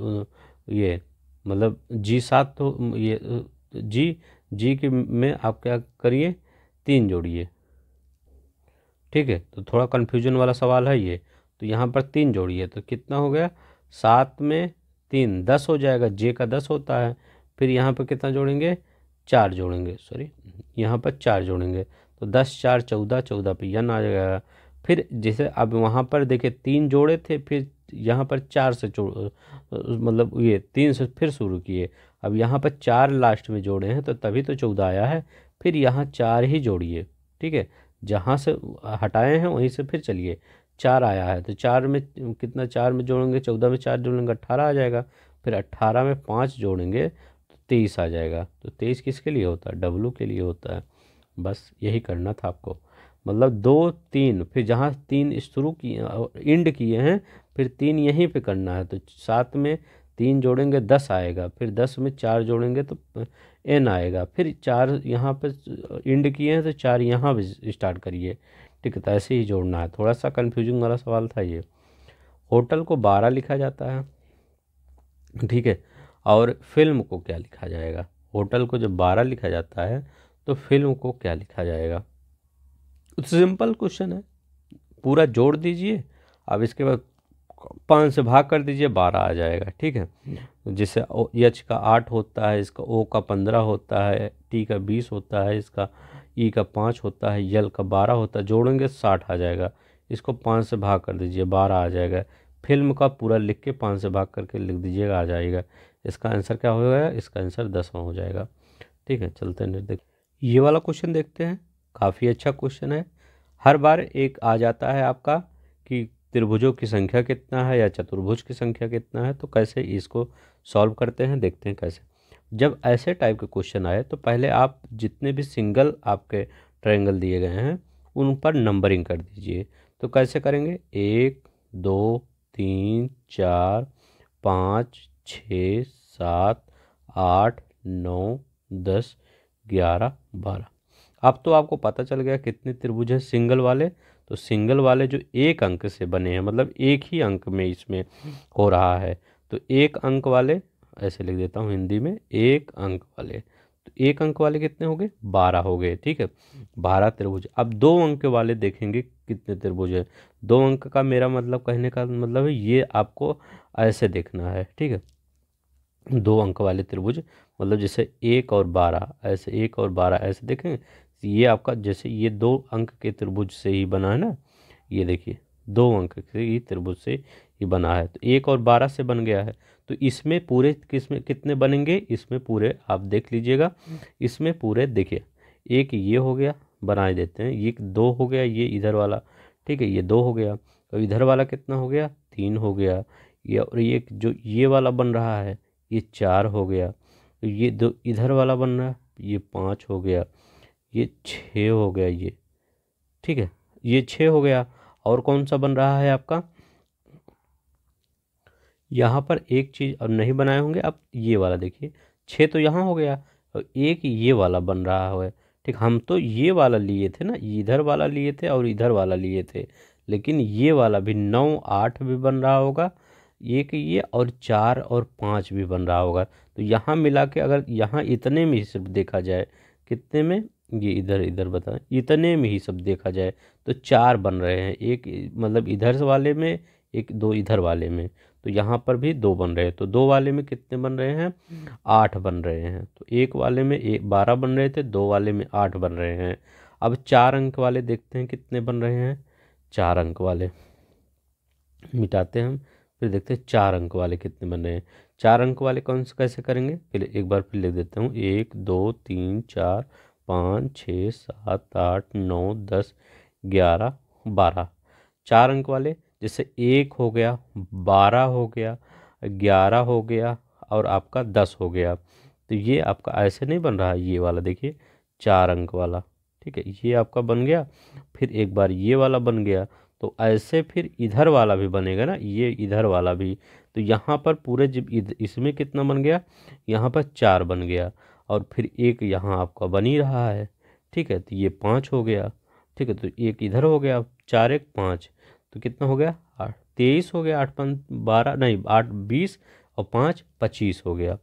ये मतलब जी सात तो ये जी जी के में आप क्या करिए तीन जोड़िए ठीक है तो थोड़ा कन्फ्यूजन वाला सवाल है ये तो यहाँ पर तीन जोड़िए तो कितना हो गया सात में तीन दस हो जाएगा जे का दस होता है फिर यहाँ पर कितना जोड़ेंगे चार जोड़ेंगे सॉरी यहाँ पर चार जोड़ेंगे तो दस चार चौदह चौदह पे यन आ जाएगा फिर जैसे अब वहाँ पर देखिए तीन जोड़े थे फिर यहाँ पर चार से जोड़ मतलब ये तीन से फिर शुरू किए अब यहाँ पर चार लास्ट में जोड़े हैं तो तभी तो चौदह आया है फिर यहाँ चार ही जोड़िए ठीक है जहाँ से हटाए हैं वहीं से फिर चलिए चार आया है तो चार में कितना चार में जोड़ेंगे चौदह में चार जोड़ेंगे अट्ठारह आ जाएगा फिर अट्ठारह में पाँच जोड़ेंगे तो तेईस आ जाएगा तो तेईस किसके लिए होता है डब्लू के लिए होता है बस यही करना था आपको मतलब दो तीन फिर जहाँ तीन शुरू किए इंड किए हैं फिर तीन यहीं पे करना है तो सात में तीन जोड़ेंगे दस आएगा फिर दस में चार जोड़ेंगे तो एन आएगा फिर चार यहाँ पर इंड किए हैं तो चार यहाँ भी स्टार्ट करिए ठीक है तो ऐसे ही जोड़ना है थोड़ा सा कन्फ्यूजिंग वाला सवाल था ये होटल को बारह लिखा जाता है ठीक है और फिल्म को क्या लिखा जाएगा होटल को जब बारह लिखा जाता है तो फिल्म को क्या लिखा जाएगा सिंपल क्वेश्चन है पूरा जोड़ दीजिए अब इसके बाद पाँच से भाग कर दीजिए बारह आ जाएगा ठीक है जिससे एच का आठ होता है इसका ओ का पंद्रह होता है टी का बीस होता है इसका ई का पाँच होता है यल का बारह होता है जोड़ेंगे साठ आ जाएगा इसको पाँच से भाग कर दीजिए बारह आ जाएगा फिल्म का पूरा लिख के पाँच से भाग करके लिख दीजिएगा आ जाएगा इसका आंसर क्या हो जाएगा इसका आंसर दसवां हो जाएगा ठीक है चलते हैं देख ये वाला क्वेश्चन देखते हैं काफ़ी अच्छा क्वेश्चन है हर बार एक आ जाता है आपका कि त्रिभुजों की संख्या कितना है या चतुर्भुज की संख्या कितना है तो कैसे इसको सॉल्व करते हैं देखते हैं कैसे जब ऐसे टाइप के क्वेश्चन आए तो पहले आप जितने भी सिंगल आपके ट्रायंगल दिए गए हैं उन पर नंबरिंग कर दीजिए तो कैसे करेंगे एक दो तीन चार पाँच छ सात आठ नौ दस ग्यारह बारह अब तो आपको पता चल गया कितने त्रिभुज हैं सिंगल वाले तो सिंगल वाले जो एक अंक से बने हैं मतलब एक ही अंक में इसमें हो रहा है तो एक अंक वाले ऐसे लिख देता हूँ हिंदी में एक अंक वाले तो एक अंक वाले कितने हो गए बारह हो गए ठीक है बारह त्रिभुज अब दो अंक वाले देखेंगे कितने त्रिभुज हैं दो अंक का मेरा मतलब कहने का मतलब है ये आपको ऐसे देखना है ठीक है दो अंक वाले त्रिभुज मतलब जैसे एक और बारह ऐसे एक और बारह ऐसे देखेंगे ये आपका जैसे ये दो अंक के त्रिभुज से ही बना है ना ये देखिए दो अंक के ही त्रिभुज से ही बना है तो एक और बारह से बन गया है तो इसमें पूरे किस में कितने बनेंगे इसमें पूरे आप देख लीजिएगा इसमें पूरे देखिए एक ये हो गया बनाए देते हैं ये दो हो गया ये इधर वाला ठीक है ये दो हो गया और तो इधर वाला कितना हो गया तीन हो गया ये और ये जो ये वाला बन रहा है ये चार हो गया तो ये दो इधर वाला बन रहा है ये पाँच हो गया ये छः हो गया ये ठीक है ये छः हो गया और कौन सा बन रहा है आपका यहाँ पर एक चीज़ और नहीं बनाए होंगे अब ये वाला देखिए छः तो यहाँ हो गया और एक ये वाला बन रहा है ठीक हम तो ये वाला लिए थे ना इधर वाला लिए थे और इधर वाला लिए थे लेकिन ये वाला भी नौ आठ भी बन रहा होगा एक ये और चार और पाँच भी बन रहा होगा तो यहाँ मिला के अगर यहाँ इतने में सिर्फ देखा जाए कितने में ये इधर इधर बताएं इतने में ही सब देखा जाए तो चार बन रहे हैं एक मतलब इधर वाले में एक दो इधर वाले में तो यहाँ पर भी दो बन रहे हैं तो दो वाले में कितने बन रहे हैं आठ बन रहे हैं तो एक वाले में एक बारह बन रहे थे दो वाले में आठ बन रहे हैं अब चार अंक वाले देखते हैं कितने बन रहे हैं चार अंक वाले मिटाते हैं हम फिर देखते हैं चार अंक वाले कितने बन रहे हैं चार अंक वाले कौन से कैसे करेंगे फिर एक बार फिर लिख देता हूँ एक दो तीन चार पाँच छः सात आठ नौ दस ग्यारह बारह चार अंक वाले जैसे एक हो गया बारह हो गया ग्यारह हो गया और आपका दस हो गया तो ये आपका ऐसे नहीं बन रहा ये वाला देखिए चार अंक वाला ठीक है ये आपका बन गया फिर एक बार ये वाला बन गया तो ऐसे फिर इधर वाला भी बनेगा ना ये इधर वाला भी तो यहाँ पर पूरे जब इसमें कितना बन गया यहाँ पर चार बन गया और फिर एक यहाँ आपका बनी रहा है ठीक है तो ये पाँच हो गया ठीक है तो एक इधर हो गया चार एक पाँच तो कितना हो गया आठ तेईस हो गया आठ पाँच बारह नहीं आठ बीस और पाँच पच्चीस हो गया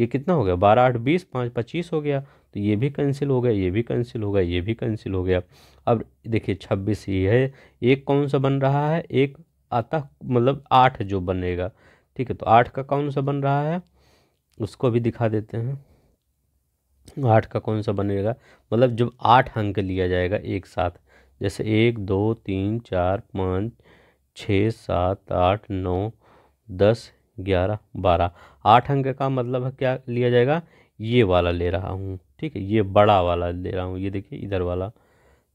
ये कितना हो गया बारह आठ बीस पाँच पच्चीस हो गया तो ये भी कैंसिल हो गया ये भी कैंसिल हो गया ये भी कैंसिल हो गया अब देखिए छब्बीस ये है एक कौन सा बन रहा है एक आता मतलब आठ जो बनेगा ठीक है तो आठ का कौन सा बन रहा है उसको भी दिखा देते हैं आठ का कौन सा बनेगा मतलब जब आठ अंक लिया जाएगा एक साथ जैसे एक दो तीन चार पाँच छः सात आठ नौ दस ग्यारह बारह आठ अंक का मतलब है क्या लिया जाएगा ये वाला ले रहा हूँ ठीक है ये बड़ा वाला ले रहा हूँ ये देखिए इधर वाला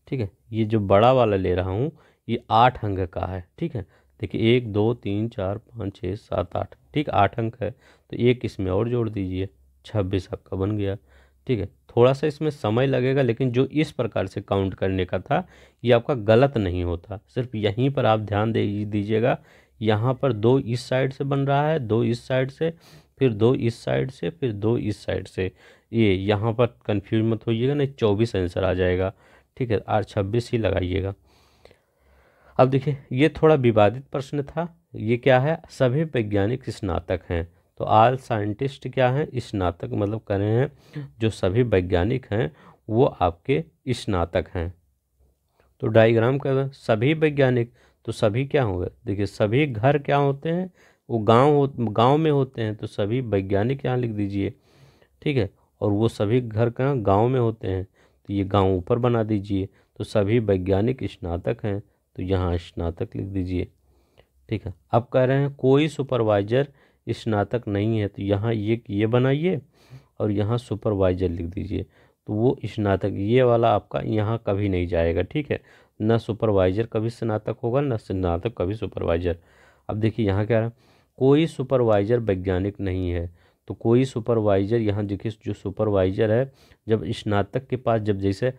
ठीक है ये जो बड़ा वाला ले रहा हूँ ये आठ अंक का है ठीक है देखिए एक दो तीन चार पाँच छः सात आठ ठीक आठ अंक है तो एक इसमें और जोड़ दीजिए छब्बीस आपका बन गया ठीक है थोड़ा सा इसमें समय लगेगा लेकिन जो इस प्रकार से काउंट करने का था ये आपका गलत नहीं होता सिर्फ यहीं पर आप ध्यान दे दीजिएगा यहाँ पर दो इस साइड से बन रहा है दो इस साइड से फिर दो इस साइड से फिर दो इस साइड से ये यहाँ पर कन्फ्यूज मत होइएगा नहीं चौबीस आंसर आ जाएगा ठीक है आर छब्बीस ही लगाइएगा अब देखिए ये थोड़ा विवादित प्रश्न था ये क्या है सभी वैज्ञानिक स्नातक हैं तो आल साइंटिस्ट क्या हैं स्नातक मतलब रहे हैं जो सभी वैज्ञानिक हैं वो आपके स्नातक हैं तो डायग्राम कर सभी वैज्ञानिक तो सभी क्या होंगे देखिए सभी घर क्या होते हैं वो गांव हो गाँव में होते हैं तो सभी वैज्ञानिक यहाँ लिख दीजिए ठीक है और वो सभी घर कहाँ गाँव में होते हैं तो ये गाँव ऊपर बना दीजिए तो सभी वैज्ञानिक स्नातक हैं तो यहाँ स्नातक लिख दीजिए ठीक है अब कह रहे हैं कोई सुपरवाइज़र स्नातक नहीं है तो यहाँ ये ये बनाइए और यहाँ सुपरवाइज़र लिख दीजिए तो वो स्नातक ये वाला आपका यहाँ कभी नहीं जाएगा ठीक है ना सुपरवाइज़र कभी स्नातक होगा ना स्नातक कभी सुपरवाइज़र अब देखिए यहाँ क्या रहा कोई सुपरवाइज़र वैज्ञानिक नहीं है तो कोई सुपरवाइज़र यहाँ देखिए जो सुपरवाइज़र है जब स्नातक के पास जब जैसे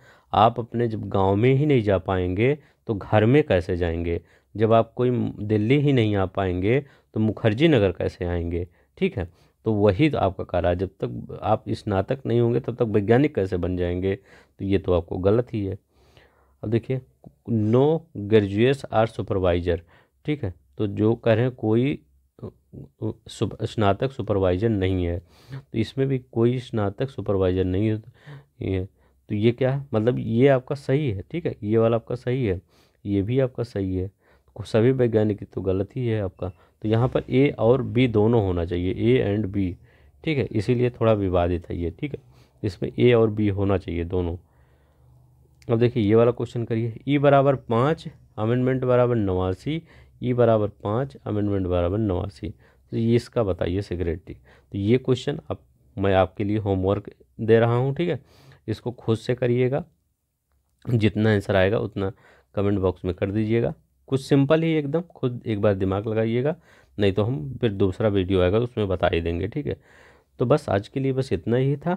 आप अपने जब गांव में ही नहीं जा पाएंगे तो घर में कैसे जाएंगे जब आप कोई दिल्ली ही नहीं आ पाएंगे तो मुखर्जी नगर कैसे आएंगे ठीक है तो वही तो आपका कार्य है जब तक आप स्नातक नहीं होंगे तब तक वैज्ञानिक कैसे बन जाएंगे तो ये तो आपको गलत ही है अब देखिए नो ग्रेजुएस आर सुपरवाइज़र ठीक है तो जो कह रहे हैं कोई स्नातक सुपरवाइज़र नहीं है तो इसमें भी कोई स्नातक सुपरवाइज़र नहीं है तो ये क्या है मतलब ये आपका सही है ठीक है ये वाला आपका सही है ये भी आपका सही है सभी वैज्ञानिक तो गलत ही है आपका तो यहाँ पर ए और बी दोनों होना चाहिए ए एंड बी ठीक है इसीलिए थोड़ा विवादित है ये ठीक है इसमें ए और बी होना चाहिए दोनों अब देखिए ये वाला क्वेश्चन करिए ई e बराबर पाँच अमेंडमेंट बराबर नवासी ई e बराबर पाँच अमेंडमेंट बराबर नवासी तो ये इसका बताइए सिगरेटी तो ये क्वेश्चन अब मैं आपके लिए होमवर्क दे रहा हूँ ठीक है इसको खुद से करिएगा जितना आंसर आएगा उतना कमेंट बॉक्स में कर दीजिएगा कुछ सिंपल ही एकदम खुद एक बार दिमाग लगाइएगा नहीं तो हम फिर दूसरा वीडियो आएगा तो उसमें बता ही देंगे ठीक है तो बस आज के लिए बस इतना ही था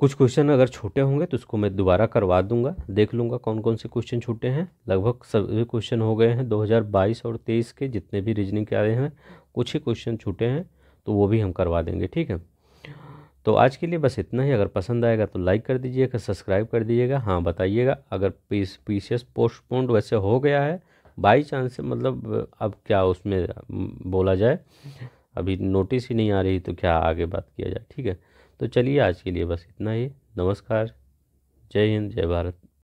कुछ क्वेश्चन अगर छूटे होंगे तो उसको मैं दोबारा करवा दूंगा देख लूँगा कौन कौन से क्वेश्चन छूटे हैं लगभग सभी क्वेश्चन हो गए हैं 2022 और 23 के जितने भी रीजनिंग के आए हैं कुछ ही क्वेश्चन छूटे हैं तो वो भी हम करवा देंगे ठीक है तो आज के लिए बस इतना ही अगर पसंद आएगा तो लाइक कर दीजिएगा सब्सक्राइब कर दीजिएगा हाँ बताइएगा अगर पीस पीसीएस पोस्टपोन्ड वैसे हो गया है बाई चांस मतलब अब क्या उसमें बोला जाए अभी नोटिस ही नहीं आ रही तो क्या आगे बात किया जाए ठीक है तो चलिए आज के लिए बस इतना ही नमस्कार जय हिंद जय भारत